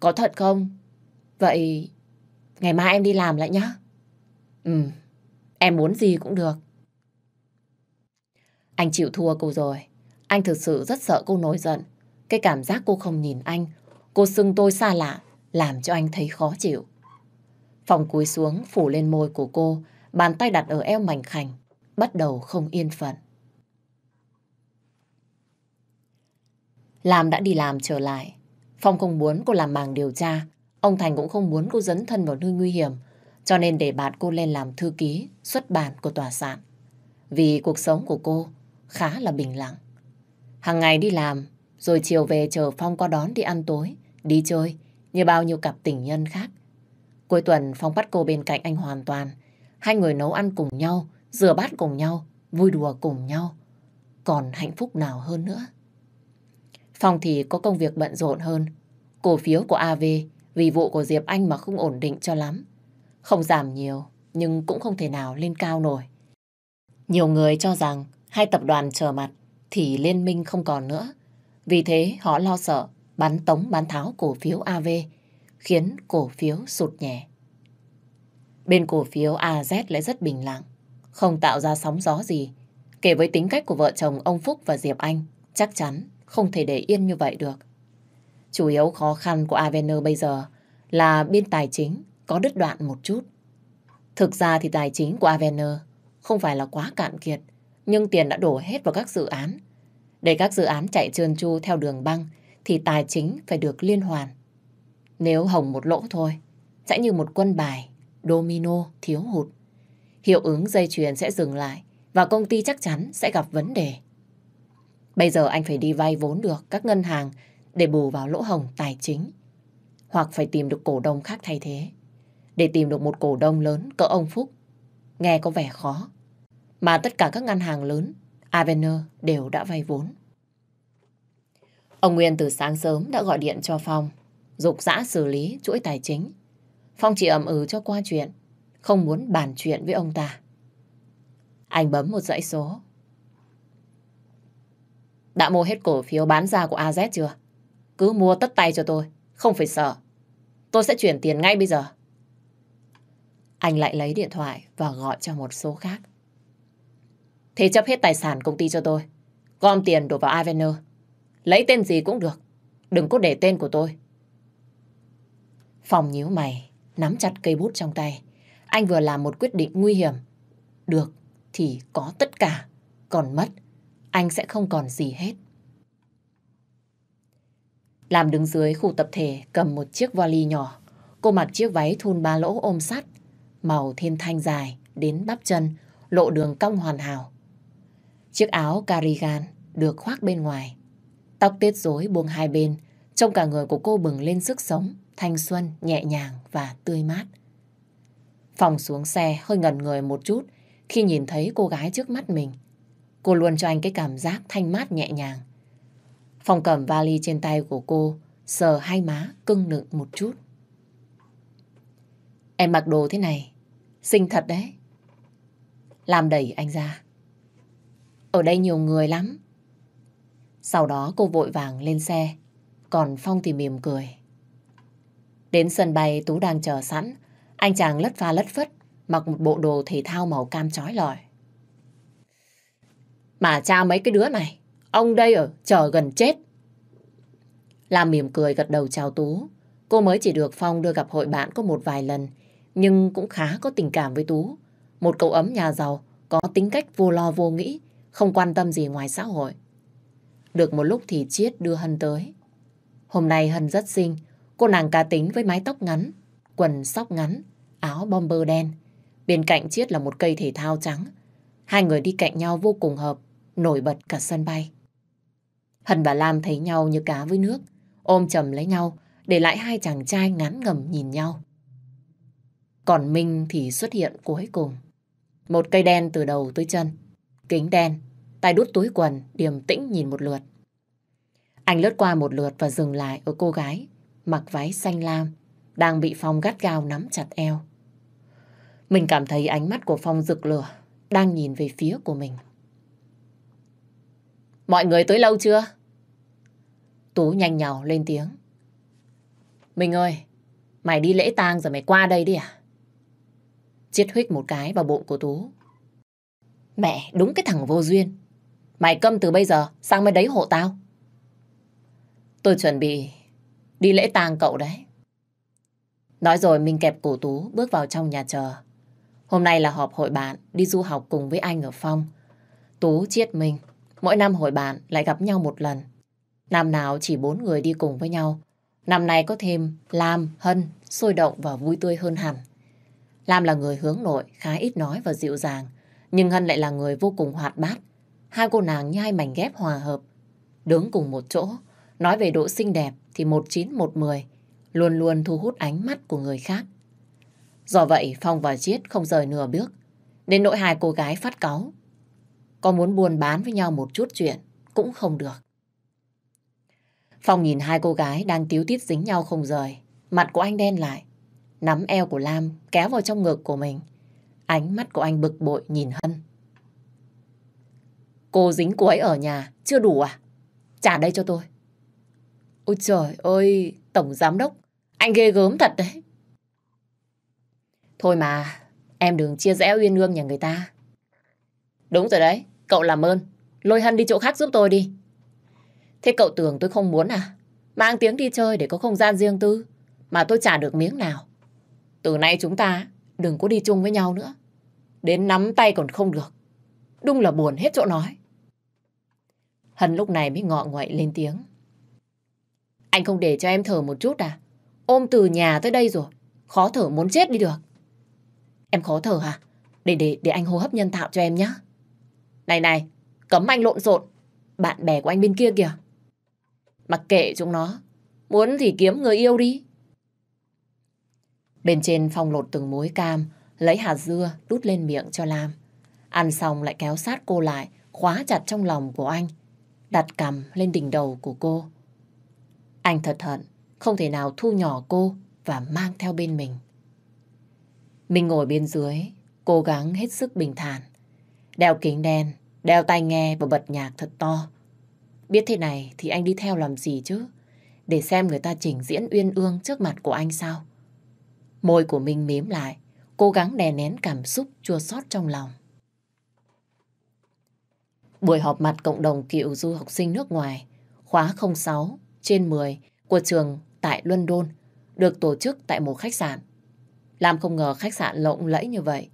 Có thật không? Vậy ngày mai em đi làm lại nhá. Ừ, em muốn gì cũng được. Anh chịu thua cô rồi. Anh thực sự rất sợ cô nổi giận. Cái cảm giác cô không nhìn anh, cô xưng tôi xa lạ, làm cho anh thấy khó chịu. Phòng cúi xuống phủ lên môi của cô, bàn tay đặt ở eo mảnh khảnh, bắt đầu không yên phận. Lam đã đi làm trở lại. Phong không muốn cô làm màng điều tra, Ông Thành cũng không muốn cô dấn thân vào nơi nguy hiểm, cho nên để bạn cô lên làm thư ký xuất bản của tòa sản. Vì cuộc sống của cô khá là bình lặng. Hàng ngày đi làm, rồi chiều về chờ Phong qua đón đi ăn tối, đi chơi, như bao nhiêu cặp tình nhân khác. Cuối tuần Phong bắt cô bên cạnh anh hoàn toàn. Hai người nấu ăn cùng nhau, rửa bát cùng nhau, vui đùa cùng nhau. Còn hạnh phúc nào hơn nữa? Phong thì có công việc bận rộn hơn. Cổ phiếu của AV vì vụ của Diệp Anh mà không ổn định cho lắm. Không giảm nhiều, nhưng cũng không thể nào lên cao nổi. Nhiều người cho rằng hai tập đoàn trở mặt thì liên minh không còn nữa. Vì thế họ lo sợ bán tống bán tháo cổ phiếu AV, khiến cổ phiếu sụt nhẹ. Bên cổ phiếu AZ lại rất bình lặng, không tạo ra sóng gió gì. Kể với tính cách của vợ chồng ông Phúc và Diệp Anh, chắc chắn không thể để yên như vậy được. Chủ yếu khó khăn của Avener bây giờ là bên tài chính có đứt đoạn một chút. Thực ra thì tài chính của Avener không phải là quá cạn kiệt, nhưng tiền đã đổ hết vào các dự án. Để các dự án chạy trơn tru theo đường băng thì tài chính phải được liên hoàn. Nếu hồng một lỗ thôi, sẽ như một quân bài, domino thiếu hụt. Hiệu ứng dây chuyền sẽ dừng lại và công ty chắc chắn sẽ gặp vấn đề. Bây giờ anh phải đi vay vốn được các ngân hàng để bù vào lỗ hồng tài chính. Hoặc phải tìm được cổ đông khác thay thế. Để tìm được một cổ đông lớn cỡ ông Phúc, nghe có vẻ khó. Mà tất cả các ngân hàng lớn, Avener đều đã vay vốn. Ông Nguyên từ sáng sớm đã gọi điện cho Phong, dục dã xử lý chuỗi tài chính. Phong chỉ ẩm ừ cho qua chuyện, không muốn bàn chuyện với ông ta. Anh bấm một dãy số. Đã mua hết cổ phiếu bán ra của AZ chưa? Cứ mua tất tay cho tôi, không phải sợ. Tôi sẽ chuyển tiền ngay bây giờ. Anh lại lấy điện thoại và gọi cho một số khác. Thế chấp hết tài sản công ty cho tôi. Gom tiền đổ vào Avener. Lấy tên gì cũng được. Đừng có để tên của tôi. Phòng nhíu mày, nắm chặt cây bút trong tay. Anh vừa làm một quyết định nguy hiểm. Được thì có tất cả. Còn mất, anh sẽ không còn gì hết. Làm đứng dưới khu tập thể cầm một chiếc vali nhỏ. Cô mặc chiếc váy thun ba lỗ ôm sắt, màu thiên thanh dài đến bắp chân, lộ đường cong hoàn hảo. Chiếc áo carigan được khoác bên ngoài. Tóc tết rối buông hai bên, trông cả người của cô bừng lên sức sống, thanh xuân, nhẹ nhàng và tươi mát. Phòng xuống xe hơi ngần người một chút khi nhìn thấy cô gái trước mắt mình. Cô luôn cho anh cái cảm giác thanh mát nhẹ nhàng, Phong cầm vali trên tay của cô, sờ hai má cưng nựng một chút. Em mặc đồ thế này, xinh thật đấy. Làm đẩy anh ra. Ở đây nhiều người lắm. Sau đó cô vội vàng lên xe, còn Phong thì mỉm cười. Đến sân bay Tú đang chờ sẵn, anh chàng lất pha lất phất, mặc một bộ đồ thể thao màu cam trói lòi. Mà cha mấy cái đứa này, Ông đây ở, chờ gần chết. làm mỉm cười gật đầu chào Tú. Cô mới chỉ được Phong đưa gặp hội bạn có một vài lần, nhưng cũng khá có tình cảm với Tú. Một cậu ấm nhà giàu, có tính cách vô lo vô nghĩ, không quan tâm gì ngoài xã hội. Được một lúc thì Chiết đưa Hân tới. Hôm nay Hân rất xinh, cô nàng cá tính với mái tóc ngắn, quần sóc ngắn, áo bomber đen. Bên cạnh Chiết là một cây thể thao trắng. Hai người đi cạnh nhau vô cùng hợp, nổi bật cả sân bay. Hân và Lam thấy nhau như cá với nước, ôm chầm lấy nhau, để lại hai chàng trai ngán ngầm nhìn nhau. Còn Minh thì xuất hiện cuối cùng. Một cây đen từ đầu tới chân, kính đen, tay đút túi quần, điềm tĩnh nhìn một lượt. Anh lướt qua một lượt và dừng lại ở cô gái, mặc váy xanh lam, đang bị Phong gắt gao nắm chặt eo. Mình cảm thấy ánh mắt của Phong rực lửa, đang nhìn về phía của mình. Mọi người tới lâu chưa? Tú nhanh nhào lên tiếng. Mình ơi, mày đi lễ tang rồi mày qua đây đi à? Chiết huyết một cái vào bụng của Tú. Mẹ, đúng cái thằng vô duyên. Mày câm từ bây giờ, sang bên đấy hộ tao. Tôi chuẩn bị đi lễ tang cậu đấy. Nói rồi mình kẹp cổ Tú bước vào trong nhà chờ. Hôm nay là họp hội bạn, đi du học cùng với anh ở Phong. Tú chiết mình, mỗi năm hội bạn lại gặp nhau một lần. Năm nào chỉ bốn người đi cùng với nhau. Năm nay có thêm Lam, Hân, sôi động và vui tươi hơn hẳn. Lam là người hướng nội, khá ít nói và dịu dàng. Nhưng Hân lại là người vô cùng hoạt bát. Hai cô nàng nhai mảnh ghép hòa hợp. Đứng cùng một chỗ, nói về độ xinh đẹp thì một chín một mười luôn luôn thu hút ánh mắt của người khác. Do vậy, Phong và Chiết không rời nửa bước, đến nỗi hai cô gái phát cáu. Có muốn buồn bán với nhau một chút chuyện, cũng không được. Phong nhìn hai cô gái đang tiếu tiết dính nhau không rời. Mặt của anh đen lại. Nắm eo của Lam kéo vào trong ngực của mình. Ánh mắt của anh bực bội nhìn Hân. Cô dính cô ấy ở nhà, chưa đủ à? Trả đây cho tôi. Ôi trời ơi, Tổng Giám Đốc, anh ghê gớm thật đấy. Thôi mà, em đừng chia rẽ uyên ương nhà người ta. Đúng rồi đấy, cậu làm ơn, lôi Hân đi chỗ khác giúp tôi đi. Thế cậu tưởng tôi không muốn à? Mang tiếng đi chơi để có không gian riêng tư, mà tôi trả được miếng nào. Từ nay chúng ta đừng có đi chung với nhau nữa. Đến nắm tay còn không được. Đúng là buồn hết chỗ nói. Hân lúc này mới ngọ ngoại lên tiếng. Anh không để cho em thở một chút à? Ôm từ nhà tới đây rồi. Khó thở muốn chết đi được. Em khó thở à? Để, để, để anh hô hấp nhân tạo cho em nhé. Này này, cấm anh lộn xộn. Bạn bè của anh bên kia kìa. Mặc kệ chúng nó. Muốn thì kiếm người yêu đi. Bên trên phong lột từng mối cam, lấy hạt dưa đút lên miệng cho Lam. Ăn xong lại kéo sát cô lại, khóa chặt trong lòng của anh, đặt cầm lên đỉnh đầu của cô. Anh thật hận, không thể nào thu nhỏ cô và mang theo bên mình. Mình ngồi bên dưới, cố gắng hết sức bình thản. Đeo kính đen, đeo tai nghe và bật nhạc thật to. Biết thế này thì anh đi theo làm gì chứ? Để xem người ta trình diễn uyên ương trước mặt của anh sao? Môi của mình mếm lại, cố gắng đè nén cảm xúc chua xót trong lòng. Buổi họp mặt cộng đồng cựu du học sinh nước ngoài, khóa 06 trên 10 của trường tại London được tổ chức tại một khách sạn. Làm không ngờ khách sạn lộng lẫy như vậy.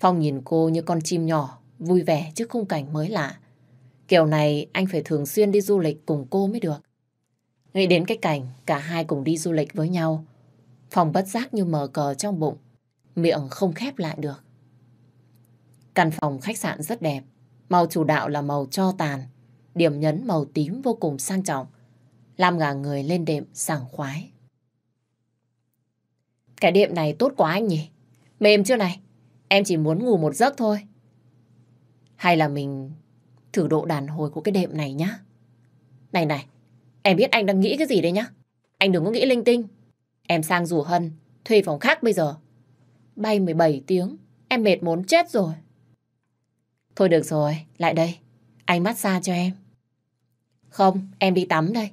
Phong nhìn cô như con chim nhỏ, vui vẻ trước khung cảnh mới lạ. Kiểu này anh phải thường xuyên đi du lịch cùng cô mới được. Nghĩ đến cái cảnh cả hai cùng đi du lịch với nhau, phòng bất giác như mờ cờ trong bụng, miệng không khép lại được. Căn phòng khách sạn rất đẹp, màu chủ đạo là màu cho tàn, điểm nhấn màu tím vô cùng sang trọng, làm ngả người lên đệm sảng khoái. Cái đệm này tốt quá anh nhỉ? Mềm chưa này? Em chỉ muốn ngủ một giấc thôi. Hay là mình thử độ đàn hồi của cái đệm này nhá. Này này, em biết anh đang nghĩ cái gì đấy nhá. Anh đừng có nghĩ linh tinh. Em sang rủ Hân, thuê phòng khác bây giờ. Bay 17 tiếng, em mệt muốn chết rồi. Thôi được rồi, lại đây. Anh massage cho em. Không, em đi tắm đây.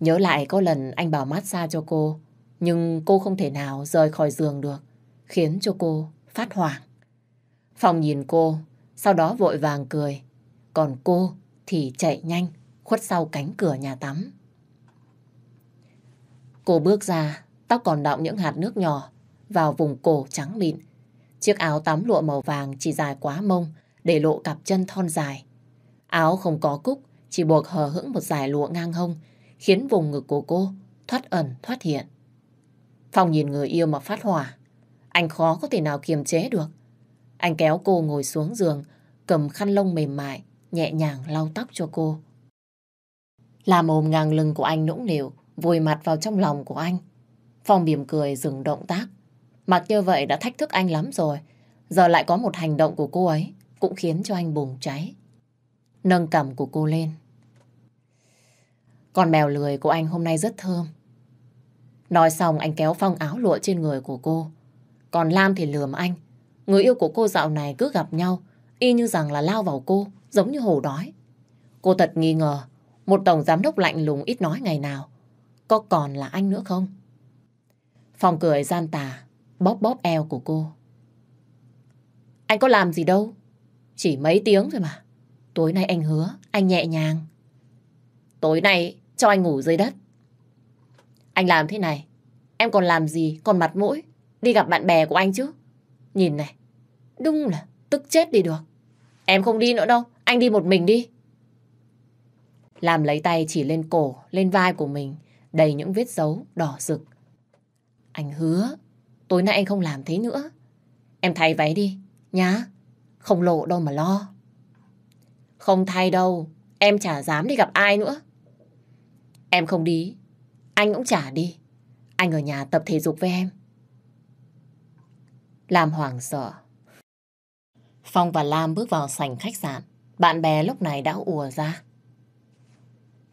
Nhớ lại có lần anh bảo massage cho cô, nhưng cô không thể nào rời khỏi giường được, khiến cho cô phát hoảng. Phòng nhìn cô sau đó vội vàng cười. Còn cô thì chạy nhanh, khuất sau cánh cửa nhà tắm. Cô bước ra, tóc còn đọng những hạt nước nhỏ vào vùng cổ trắng mịn. Chiếc áo tắm lụa màu vàng chỉ dài quá mông để lộ cặp chân thon dài. Áo không có cúc, chỉ buộc hờ hững một dải lụa ngang hông, khiến vùng ngực của cô thoát ẩn thoát hiện. Phong nhìn người yêu mà phát hỏa. Anh khó có thể nào kiềm chế được. Anh kéo cô ngồi xuống giường, cầm khăn lông mềm mại, nhẹ nhàng lau tóc cho cô. Làm ôm ngang lưng của anh nũng nịu, vùi mặt vào trong lòng của anh. Phong mỉm cười dừng động tác. Mặc như vậy đã thách thức anh lắm rồi. Giờ lại có một hành động của cô ấy cũng khiến cho anh bùng cháy. Nâng cằm của cô lên. Con mèo lười của anh hôm nay rất thơm. Nói xong anh kéo Phong áo lụa trên người của cô. Còn Lam thì lườm anh Người yêu của cô dạo này cứ gặp nhau, y như rằng là lao vào cô, giống như hổ đói. Cô thật nghi ngờ, một tổng giám đốc lạnh lùng ít nói ngày nào, có còn là anh nữa không? Phòng cười gian tà, bóp bóp eo của cô. Anh có làm gì đâu, chỉ mấy tiếng thôi mà. Tối nay anh hứa, anh nhẹ nhàng. Tối nay cho anh ngủ dưới đất. Anh làm thế này, em còn làm gì, còn mặt mũi, đi gặp bạn bè của anh chứ. Nhìn này, đúng là tức chết đi được. Em không đi nữa đâu, anh đi một mình đi. Làm lấy tay chỉ lên cổ, lên vai của mình, đầy những vết dấu đỏ rực. Anh hứa, tối nay anh không làm thế nữa. Em thay váy đi, nhá. Không lộ đâu mà lo. Không thay đâu, em chả dám đi gặp ai nữa. Em không đi, anh cũng chả đi. Anh ở nhà tập thể dục với em. Lam hoảng sợ. Phong và Lam bước vào sảnh khách sạn. Bạn bè lúc này đã ùa ra.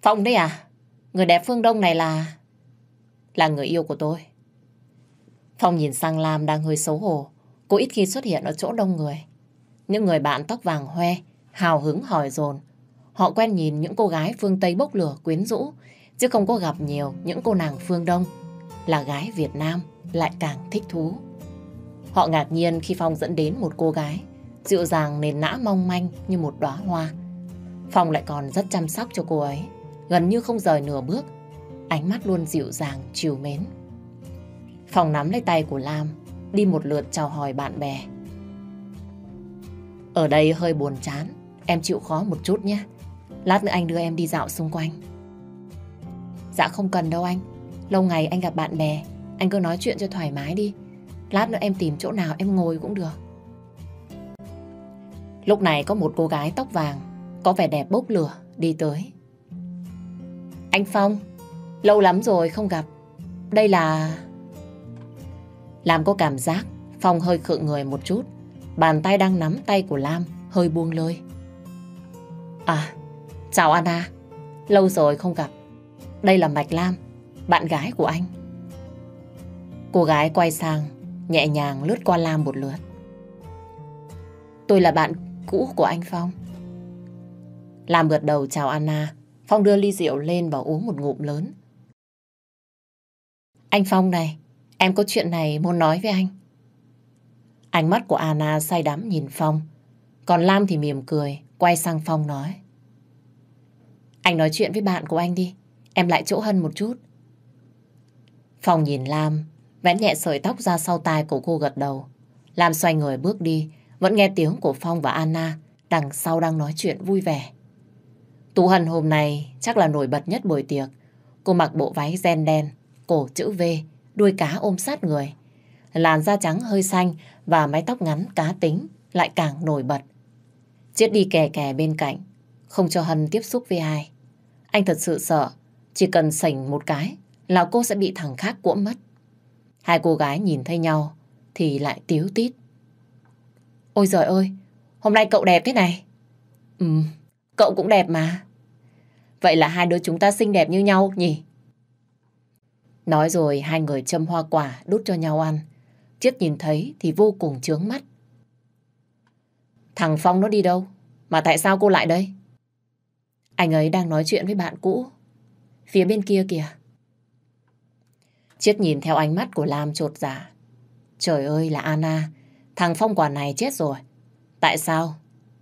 Phong đấy à? Người đẹp phương Đông này là... Là người yêu của tôi. Phong nhìn sang Lam đang hơi xấu hổ. Cô ít khi xuất hiện ở chỗ đông người. Những người bạn tóc vàng hoe, hào hứng hỏi dồn Họ quen nhìn những cô gái phương Tây bốc lửa quyến rũ, chứ không có gặp nhiều những cô nàng phương Đông. Là gái Việt Nam lại càng thích thú. Họ ngạc nhiên khi Phong dẫn đến một cô gái, dịu dàng nền nã mong manh như một đóa hoa. Phong lại còn rất chăm sóc cho cô ấy, gần như không rời nửa bước, ánh mắt luôn dịu dàng, chiều mến. Phong nắm lấy tay của Lam, đi một lượt chào hỏi bạn bè. Ở đây hơi buồn chán, em chịu khó một chút nhé. Lát nữa anh đưa em đi dạo xung quanh. Dạ không cần đâu anh, lâu ngày anh gặp bạn bè, anh cứ nói chuyện cho thoải mái đi. Lát nữa em tìm chỗ nào em ngồi cũng được. Lúc này có một cô gái tóc vàng, có vẻ đẹp bốc lửa, đi tới. Anh Phong, lâu lắm rồi không gặp. Đây là... Làm có cảm giác Phong hơi khựng người một chút. Bàn tay đang nắm tay của Lam hơi buông lơi. À, chào Anna. Lâu rồi không gặp. Đây là Mạch Lam, bạn gái của anh. Cô gái quay sang nhẹ nhàng lướt qua Lam một lượt. Tôi là bạn cũ của anh Phong. Lam gật đầu chào Anna, Phong đưa ly rượu lên và uống một ngụm lớn. Anh Phong này, em có chuyện này muốn nói với anh. Ánh mắt của Anna say đắm nhìn Phong, còn Lam thì mỉm cười, quay sang Phong nói. Anh nói chuyện với bạn của anh đi, em lại chỗ Hân một chút. Phong nhìn Lam, vén nhẹ sợi tóc ra sau tai của cô gật đầu. Lam xoay người bước đi, vẫn nghe tiếng của Phong và Anna đằng sau đang nói chuyện vui vẻ. Tú Hân hôm nay chắc là nổi bật nhất buổi tiệc. Cô mặc bộ váy ren đen, cổ chữ V, đuôi cá ôm sát người. Làn da trắng hơi xanh và mái tóc ngắn cá tính lại càng nổi bật. Chiết đi kè kè bên cạnh, không cho Hân tiếp xúc với ai. Anh thật sự sợ, chỉ cần sảnh một cái là cô sẽ bị thằng khác cuỗm mất. Hai cô gái nhìn thấy nhau thì lại tiếu tít. Ôi giời ơi, hôm nay cậu đẹp thế này. Ừ, cậu cũng đẹp mà. Vậy là hai đứa chúng ta xinh đẹp như nhau nhỉ? Nói rồi hai người châm hoa quả đút cho nhau ăn. Chiết nhìn thấy thì vô cùng chướng mắt. Thằng Phong nó đi đâu? Mà tại sao cô lại đây? Anh ấy đang nói chuyện với bạn cũ. Phía bên kia kìa, Chết nhìn theo ánh mắt của Lam trột giả. Dạ. Trời ơi là Anna, thằng Phong quả này chết rồi. Tại sao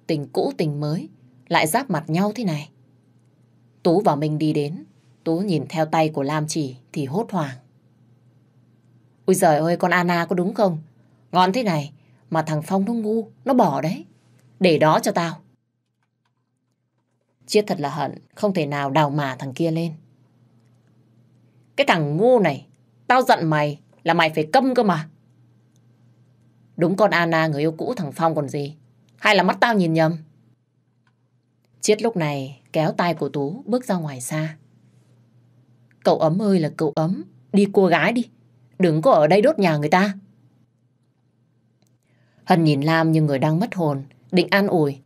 tình cũ tình mới lại giáp mặt nhau thế này? Tú và mình đi đến, Tú nhìn theo tay của Lam chỉ thì hốt hoảng. Ôi giời ơi, con Anna có đúng không? Ngon thế này, mà thằng Phong nó ngu, nó bỏ đấy. Để đó cho tao. Chiết thật là hận, không thể nào đào mà thằng kia lên. Cái thằng ngu này, Tao giận mày là mày phải câm cơ mà. Đúng con Anna người yêu cũ thằng Phong còn gì. Hay là mắt tao nhìn nhầm? Chiết lúc này kéo tay của Tú bước ra ngoài xa. Cậu ấm ơi là cậu ấm, đi cua gái đi. Đừng có ở đây đốt nhà người ta. Hân nhìn Lam như người đang mất hồn, định an ủi,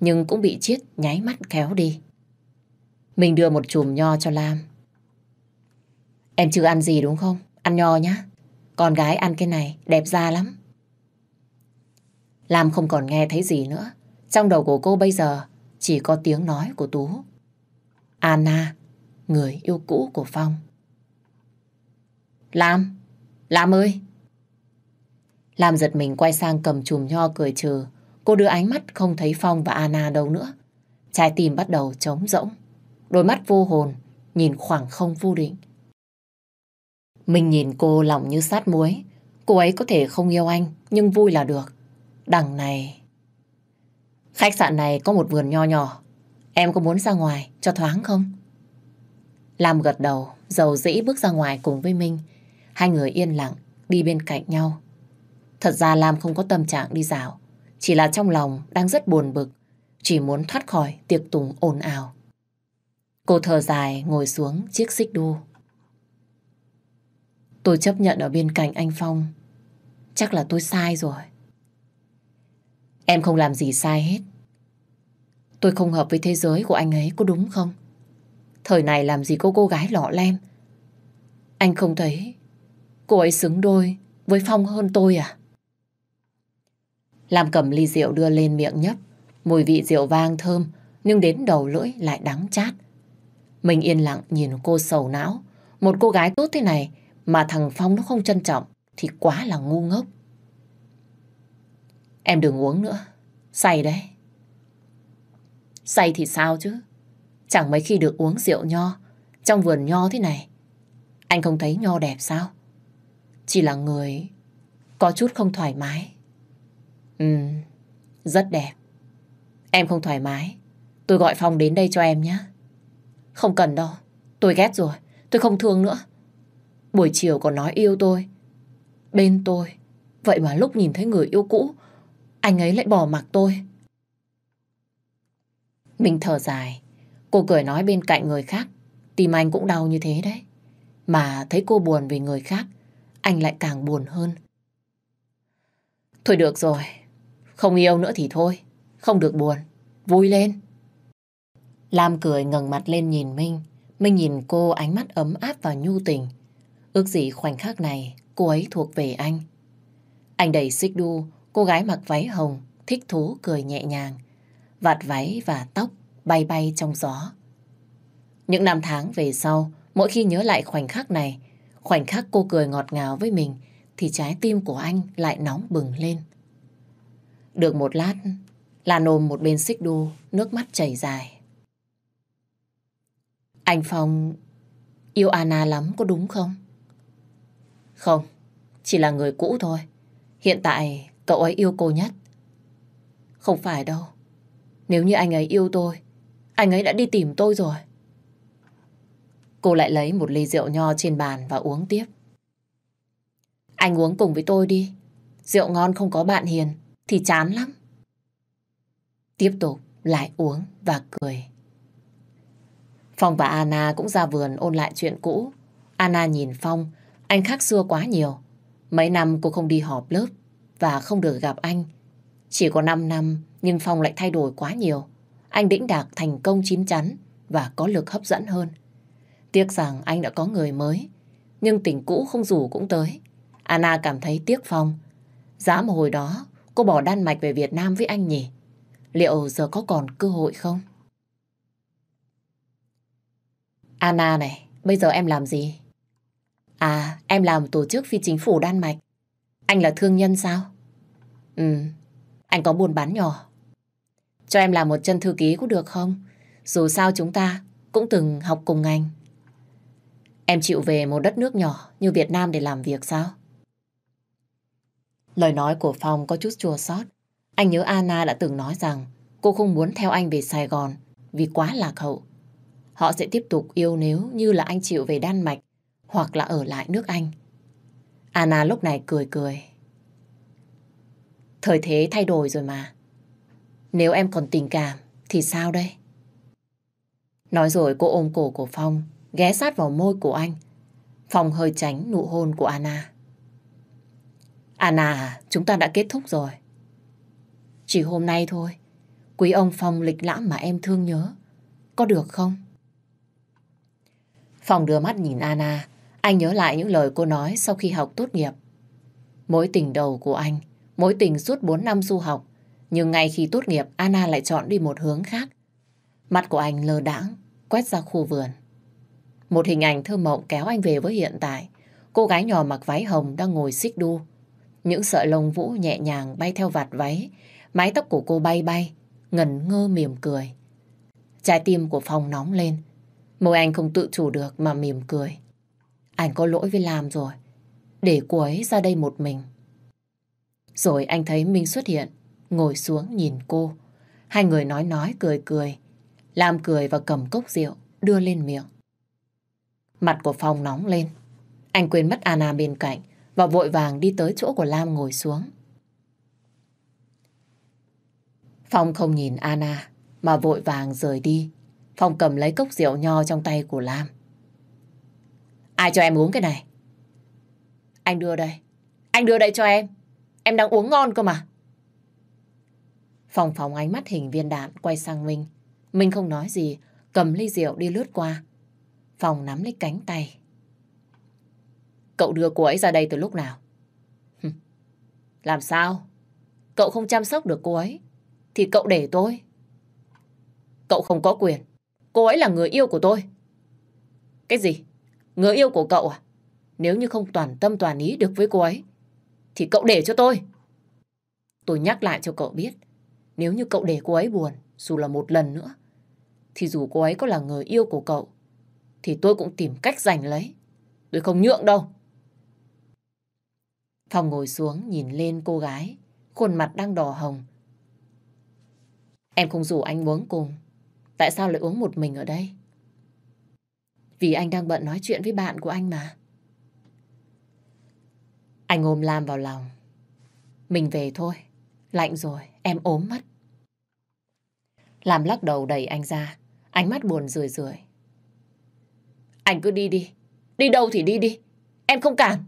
nhưng cũng bị Chiết nháy mắt kéo đi. Mình đưa một chùm nho cho Lam. Em chưa ăn gì đúng không? Ăn nho nhá. Con gái ăn cái này đẹp da lắm. Lam không còn nghe thấy gì nữa. Trong đầu của cô bây giờ chỉ có tiếng nói của Tú. Anna, người yêu cũ của Phong. Lam, Lam ơi! Lam giật mình quay sang cầm chùm nho cười trừ. Cô đưa ánh mắt không thấy Phong và Anna đâu nữa. Trái tim bắt đầu trống rỗng. Đôi mắt vô hồn, nhìn khoảng không vô định. Mình nhìn cô lòng như sát muối. Cô ấy có thể không yêu anh, nhưng vui là được. Đằng này... Khách sạn này có một vườn nho nhỏ. Em có muốn ra ngoài cho thoáng không? Lam gật đầu, dầu dĩ bước ra ngoài cùng với Minh. Hai người yên lặng, đi bên cạnh nhau. Thật ra Lam không có tâm trạng đi dạo. Chỉ là trong lòng đang rất buồn bực. Chỉ muốn thoát khỏi tiệc tùng ồn ào. Cô thở dài ngồi xuống chiếc xích đu. Tôi chấp nhận ở bên cạnh anh Phong. Chắc là tôi sai rồi. Em không làm gì sai hết. Tôi không hợp với thế giới của anh ấy có đúng không? Thời này làm gì có cô gái lọ lem. Anh không thấy cô ấy xứng đôi với Phong hơn tôi à? Làm cầm ly rượu đưa lên miệng nhấp. Mùi vị rượu vang thơm nhưng đến đầu lưỡi lại đắng chát. Mình yên lặng nhìn cô sầu não. Một cô gái tốt thế này mà thằng Phong nó không trân trọng thì quá là ngu ngốc. Em đừng uống nữa, say đấy. Say thì sao chứ? Chẳng mấy khi được uống rượu nho trong vườn nho thế này. Anh không thấy nho đẹp sao? Chỉ là người có chút không thoải mái. Ừ, rất đẹp. Em không thoải mái. Tôi gọi Phong đến đây cho em nhé. Không cần đâu. Tôi ghét rồi. Tôi không thương nữa. Buổi chiều còn nói yêu tôi. Bên tôi. Vậy mà lúc nhìn thấy người yêu cũ, anh ấy lại bỏ mặc tôi. Mình thở dài. Cô cười nói bên cạnh người khác. tìm anh cũng đau như thế đấy. Mà thấy cô buồn vì người khác, anh lại càng buồn hơn. Thôi được rồi. Không yêu nữa thì thôi. Không được buồn. Vui lên. Lam cười ngẩng mặt lên nhìn Minh. Minh nhìn cô ánh mắt ấm áp và nhu tình. Ước gì khoảnh khắc này cô ấy thuộc về anh. Anh đẩy xích đu, cô gái mặc váy hồng, thích thú cười nhẹ nhàng. Vạt váy và tóc bay bay trong gió. Những năm tháng về sau, mỗi khi nhớ lại khoảnh khắc này, khoảnh khắc cô cười ngọt ngào với mình, thì trái tim của anh lại nóng bừng lên. Được một lát, là nồm một bên xích đu, nước mắt chảy dài. Anh Phong yêu Anna lắm có đúng không? Không, chỉ là người cũ thôi. Hiện tại cậu ấy yêu cô nhất. Không phải đâu. Nếu như anh ấy yêu tôi, anh ấy đã đi tìm tôi rồi. Cô lại lấy một ly rượu nho trên bàn và uống tiếp. Anh uống cùng với tôi đi. Rượu ngon không có bạn hiền thì chán lắm. Tiếp tục lại uống và cười. Phong và Anna cũng ra vườn ôn lại chuyện cũ. Anna nhìn Phong anh khác xưa quá nhiều. Mấy năm cô không đi họp lớp và không được gặp anh. Chỉ có 5 năm nhưng Phong lại thay đổi quá nhiều. Anh đĩnh đạc thành công chín chắn và có lực hấp dẫn hơn. Tiếc rằng anh đã có người mới, nhưng tình cũ không rủ cũng tới. Anna cảm thấy tiếc Phong. Giá mà hồi đó cô bỏ Đan Mạch về Việt Nam với anh nhỉ? Liệu giờ có còn cơ hội không? Anna này, bây giờ em làm gì? À, em làm tổ chức phi chính phủ Đan Mạch. Anh là thương nhân sao? Ừ, anh có buôn bán nhỏ. Cho em làm một chân thư ký cũng được không? Dù sao chúng ta cũng từng học cùng ngành. Em chịu về một đất nước nhỏ như Việt Nam để làm việc sao? Lời nói của Phong có chút chua xót. Anh nhớ Anna đã từng nói rằng cô không muốn theo anh về Sài Gòn vì quá lạc hậu. Họ sẽ tiếp tục yêu nếu như là anh chịu về Đan Mạch hoặc là ở lại nước Anh. Anna lúc này cười cười. Thời thế thay đổi rồi mà. Nếu em còn tình cảm thì sao đây? Nói rồi cô ôm cổ của Phong, ghé sát vào môi của anh. Phong hơi tránh nụ hôn của Anna. Anna, à, chúng ta đã kết thúc rồi. Chỉ hôm nay thôi, quý ông Phong lịch lãm mà em thương nhớ. Có được không? Phong đưa mắt nhìn Anna, anh nhớ lại những lời cô nói sau khi học tốt nghiệp. Mối tình đầu của anh, mối tình suốt 4 năm du học, nhưng ngay khi tốt nghiệp Anna lại chọn đi một hướng khác. Mặt của anh lơ đãng, quét ra khu vườn. Một hình ảnh thơ mộng kéo anh về với hiện tại. Cô gái nhỏ mặc váy hồng đang ngồi xích đu. Những sợi lông vũ nhẹ nhàng bay theo vạt váy. Mái tóc của cô bay bay, ngẩn ngơ mỉm cười. Trái tim của Phong nóng lên. Môi anh không tự chủ được mà mỉm cười. Anh có lỗi với làm rồi. Để cô ấy ra đây một mình. Rồi anh thấy Minh xuất hiện, ngồi xuống nhìn cô. Hai người nói nói cười cười. Lam cười và cầm cốc rượu, đưa lên miệng. Mặt của Phong nóng lên. Anh quên mất Anna bên cạnh và vội vàng đi tới chỗ của Lam ngồi xuống. Phong không nhìn Anna mà vội vàng rời đi. Phong cầm lấy cốc rượu nho trong tay của Lam. Ai cho em uống cái này? Anh đưa đây. Anh đưa đây cho em. Em đang uống ngon cơ mà. Phòng phòng ánh mắt hình viên đạn quay sang Minh. Minh không nói gì, cầm ly rượu đi lướt qua. Phòng nắm lấy cánh tay. Cậu đưa cô ấy ra đây từ lúc nào? Làm sao? Cậu không chăm sóc được cô ấy, thì cậu để tôi. Cậu không có quyền. Cô ấy là người yêu của tôi. Cái gì? Người yêu của cậu à? Nếu như không toàn tâm toàn ý được với cô ấy, thì cậu để cho tôi. Tôi nhắc lại cho cậu biết, nếu như cậu để cô ấy buồn, dù là một lần nữa, thì dù cô ấy có là người yêu của cậu, thì tôi cũng tìm cách giành lấy. Tôi không nhượng đâu. Phong ngồi xuống nhìn lên cô gái, khuôn mặt đang đỏ hồng. Em không rủ anh uống cùng, tại sao lại uống một mình ở đây? Vì anh đang bận nói chuyện với bạn của anh mà. Anh ôm Lam vào lòng. Mình về thôi. Lạnh rồi, em ốm mất. Lam lắc đầu đẩy anh ra. Ánh mắt buồn rười rười Anh cứ đi đi. Đi đâu thì đi đi. Em không cản.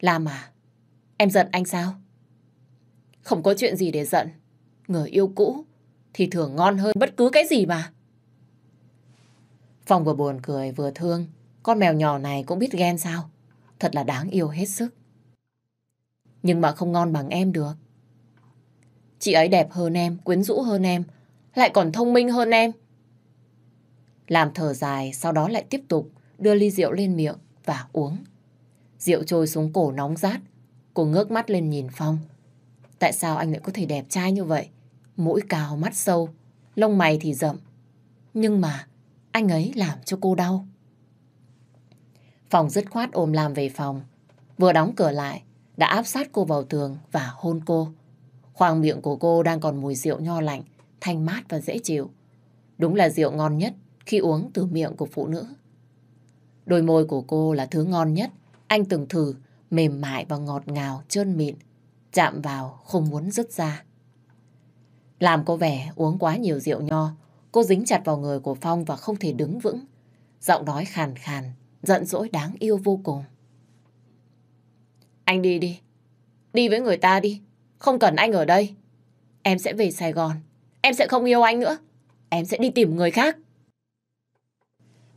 Lam à, em giận anh sao? Không có chuyện gì để giận. Người yêu cũ thì thường ngon hơn bất cứ cái gì mà. Phong vừa buồn cười vừa thương. Con mèo nhỏ này cũng biết ghen sao? Thật là đáng yêu hết sức. Nhưng mà không ngon bằng em được. Chị ấy đẹp hơn em, quyến rũ hơn em, lại còn thông minh hơn em. Làm thở dài, sau đó lại tiếp tục đưa ly rượu lên miệng và uống. Rượu trôi xuống cổ nóng rát, cô ngước mắt lên nhìn Phong. Tại sao anh lại có thể đẹp trai như vậy? Mũi cao, mắt sâu, lông mày thì rậm. Nhưng mà anh ấy làm cho cô đau. Phòng dứt khoát ôm làm về phòng. Vừa đóng cửa lại, đã áp sát cô vào tường và hôn cô. Khoang miệng của cô đang còn mùi rượu nho lạnh, thanh mát và dễ chịu. Đúng là rượu ngon nhất khi uống từ miệng của phụ nữ. Đôi môi của cô là thứ ngon nhất. Anh từng thử, mềm mại và ngọt ngào, trơn mịn. Chạm vào, không muốn dứt ra. Làm cô vẻ uống quá nhiều rượu nho, Cô dính chặt vào người của Phong và không thể đứng vững. Giọng nói khàn khàn, giận dỗi đáng yêu vô cùng. Anh đi đi. Đi với người ta đi. Không cần anh ở đây. Em sẽ về Sài Gòn. Em sẽ không yêu anh nữa. Em sẽ đi tìm người khác.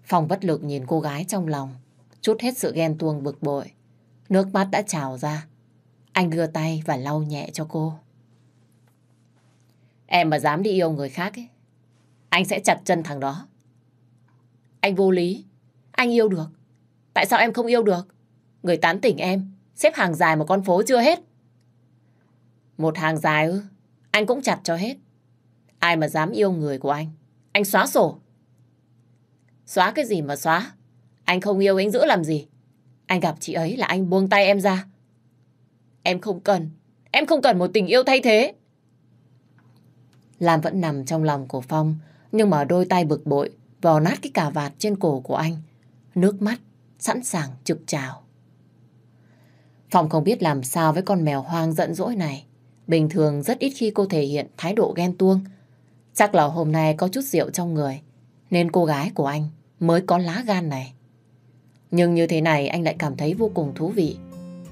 Phong bất lực nhìn cô gái trong lòng. Chút hết sự ghen tuông bực bội. Nước mắt đã trào ra. Anh đưa tay và lau nhẹ cho cô. Em mà dám đi yêu người khác ấy, anh sẽ chặt chân thằng đó. Anh vô lý. Anh yêu được. Tại sao em không yêu được? Người tán tỉnh em, xếp hàng dài một con phố chưa hết. Một hàng dài ư? Anh cũng chặt cho hết. Ai mà dám yêu người của anh? Anh xóa sổ. Xóa cái gì mà xóa? Anh không yêu anh giữ làm gì? Anh gặp chị ấy là anh buông tay em ra. Em không cần. Em không cần một tình yêu thay thế. Lam vẫn nằm trong lòng của Phong nhưng mà đôi tay bực bội vò nát cái cà vạt trên cổ của anh. Nước mắt sẵn sàng trực trào. Phòng không biết làm sao với con mèo hoang giận dỗi này. Bình thường rất ít khi cô thể hiện thái độ ghen tuông. Chắc là hôm nay có chút rượu trong người, nên cô gái của anh mới có lá gan này. Nhưng như thế này anh lại cảm thấy vô cùng thú vị.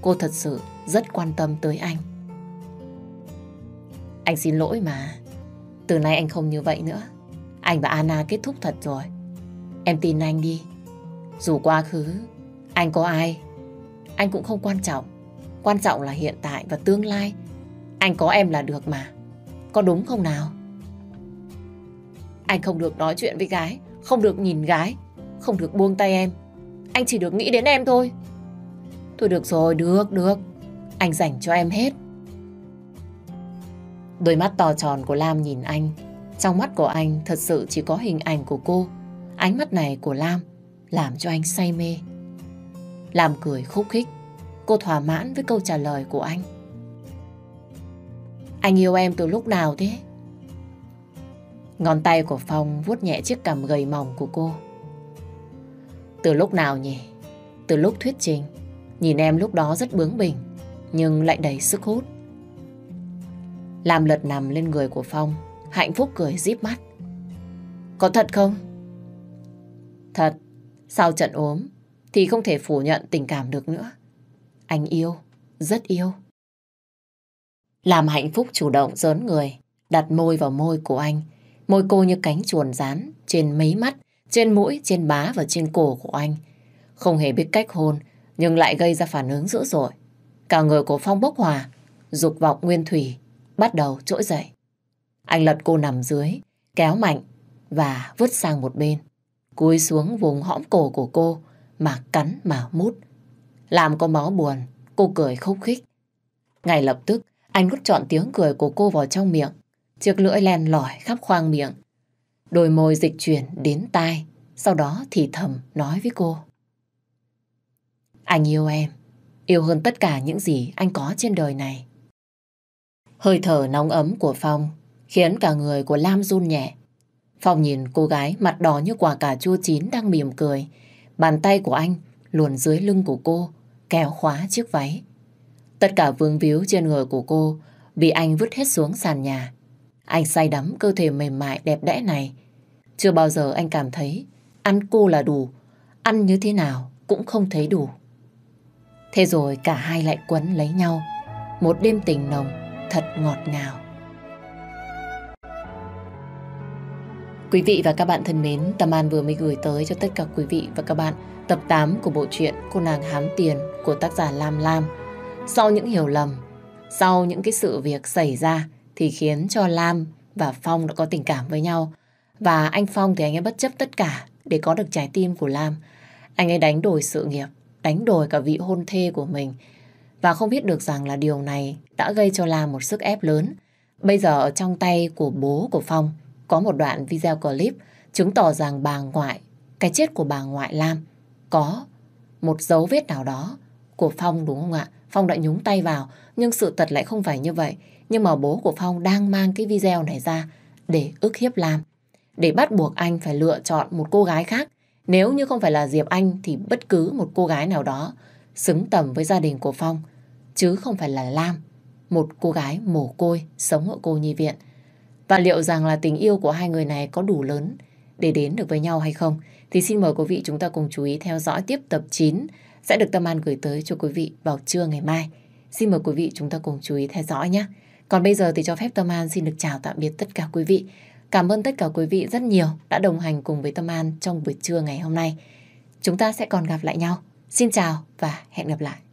Cô thật sự rất quan tâm tới anh. Anh xin lỗi mà, từ nay anh không như vậy nữa anh và Anna kết thúc thật rồi. Em tin anh đi. Dù quá khứ, anh có ai, anh cũng không quan trọng. Quan trọng là hiện tại và tương lai. Anh có em là được mà. Có đúng không nào? Anh không được nói chuyện với gái, không được nhìn gái, không được buông tay em. Anh chỉ được nghĩ đến em thôi. Thôi được rồi, được, được. Anh dành cho em hết. Đôi mắt to tròn của Lam nhìn anh trong mắt của anh thật sự chỉ có hình ảnh của cô. Ánh mắt này của Lam làm cho anh say mê. làm cười khúc khích. Cô thỏa mãn với câu trả lời của anh. Anh yêu em từ lúc nào thế? Ngón tay của Phong vuốt nhẹ chiếc cằm gầy mỏng của cô. Từ lúc nào nhỉ? Từ lúc thuyết trình. Nhìn em lúc đó rất bướng bỉnh, nhưng lại đầy sức hút. Lam lật nằm lên người của Phong, Hạnh Phúc cười díp mắt. Có thật không? Thật, sau trận ốm thì không thể phủ nhận tình cảm được nữa. Anh yêu, rất yêu. Làm hạnh phúc chủ động dớn người, đặt môi vào môi của anh. Môi cô như cánh chuồn rán, trên mấy mắt, trên mũi, trên bá và trên cổ của anh. Không hề biết cách hôn, nhưng lại gây ra phản ứng dữ dội. Cả người của Phong bốc hòa, dục vọng nguyên thủy, bắt đầu trỗi dậy. Anh lật cô nằm dưới, kéo mạnh và vứt sang một bên. Cúi xuống vùng hõm cổ của cô mà cắn mà mút. Làm cô máu buồn, cô cười khúc khích. Ngay lập tức, anh nuốt trọn tiếng cười của cô vào trong miệng. Chiếc lưỡi len lỏi khắp khoang miệng. Đôi môi dịch chuyển đến tai, sau đó thì thầm nói với cô. Anh yêu em, yêu hơn tất cả những gì anh có trên đời này. Hơi thở nóng ấm của Phong khiến cả người của Lam run nhẹ. Phong nhìn cô gái mặt đỏ như quả cà chua chín đang mỉm cười. Bàn tay của anh luồn dưới lưng của cô, kéo khóa chiếc váy. Tất cả vương víu trên người của cô bị anh vứt hết xuống sàn nhà. Anh say đắm cơ thể mềm mại đẹp đẽ này. Chưa bao giờ anh cảm thấy ăn cô là đủ, ăn như thế nào cũng không thấy đủ. Thế rồi cả hai lại quấn lấy nhau, một đêm tình nồng thật ngọt ngào. Quý vị và các bạn thân mến, Tâm An vừa mới gửi tới cho tất cả quý vị và các bạn tập 8 của bộ truyện Cô nàng hám tiền của tác giả Lam Lam. Sau những hiểu lầm, sau những cái sự việc xảy ra thì khiến cho Lam và Phong đã có tình cảm với nhau. Và anh Phong thì anh ấy bất chấp tất cả để có được trái tim của Lam. Anh ấy đánh đổi sự nghiệp, đánh đổi cả vị hôn thê của mình. Và không biết được rằng là điều này đã gây cho Lam một sức ép lớn. Bây giờ ở trong tay của bố của Phong có một đoạn video clip chứng tỏ rằng bà ngoại, cái chết của bà ngoại Lam có một dấu vết nào đó của Phong đúng không ạ? Phong đã nhúng tay vào, nhưng sự thật lại không phải như vậy. Nhưng mà bố của Phong đang mang cái video này ra để ức hiếp Lam, để bắt buộc anh phải lựa chọn một cô gái khác. Nếu như không phải là Diệp Anh thì bất cứ một cô gái nào đó xứng tầm với gia đình của Phong, chứ không phải là Lam, một cô gái mồ côi sống ở cô nhi viện. Và liệu rằng là tình yêu của hai người này có đủ lớn để đến được với nhau hay không? Thì xin mời quý vị chúng ta cùng chú ý theo dõi tiếp tập 9 sẽ được Tâm An gửi tới cho quý vị vào trưa ngày mai. Xin mời quý vị chúng ta cùng chú ý theo dõi nhé. Còn bây giờ thì cho phép Tâm An xin được chào tạm biệt tất cả quý vị. Cảm ơn tất cả quý vị rất nhiều đã đồng hành cùng với Tâm An trong buổi trưa ngày hôm nay. Chúng ta sẽ còn gặp lại nhau. Xin chào và hẹn gặp lại.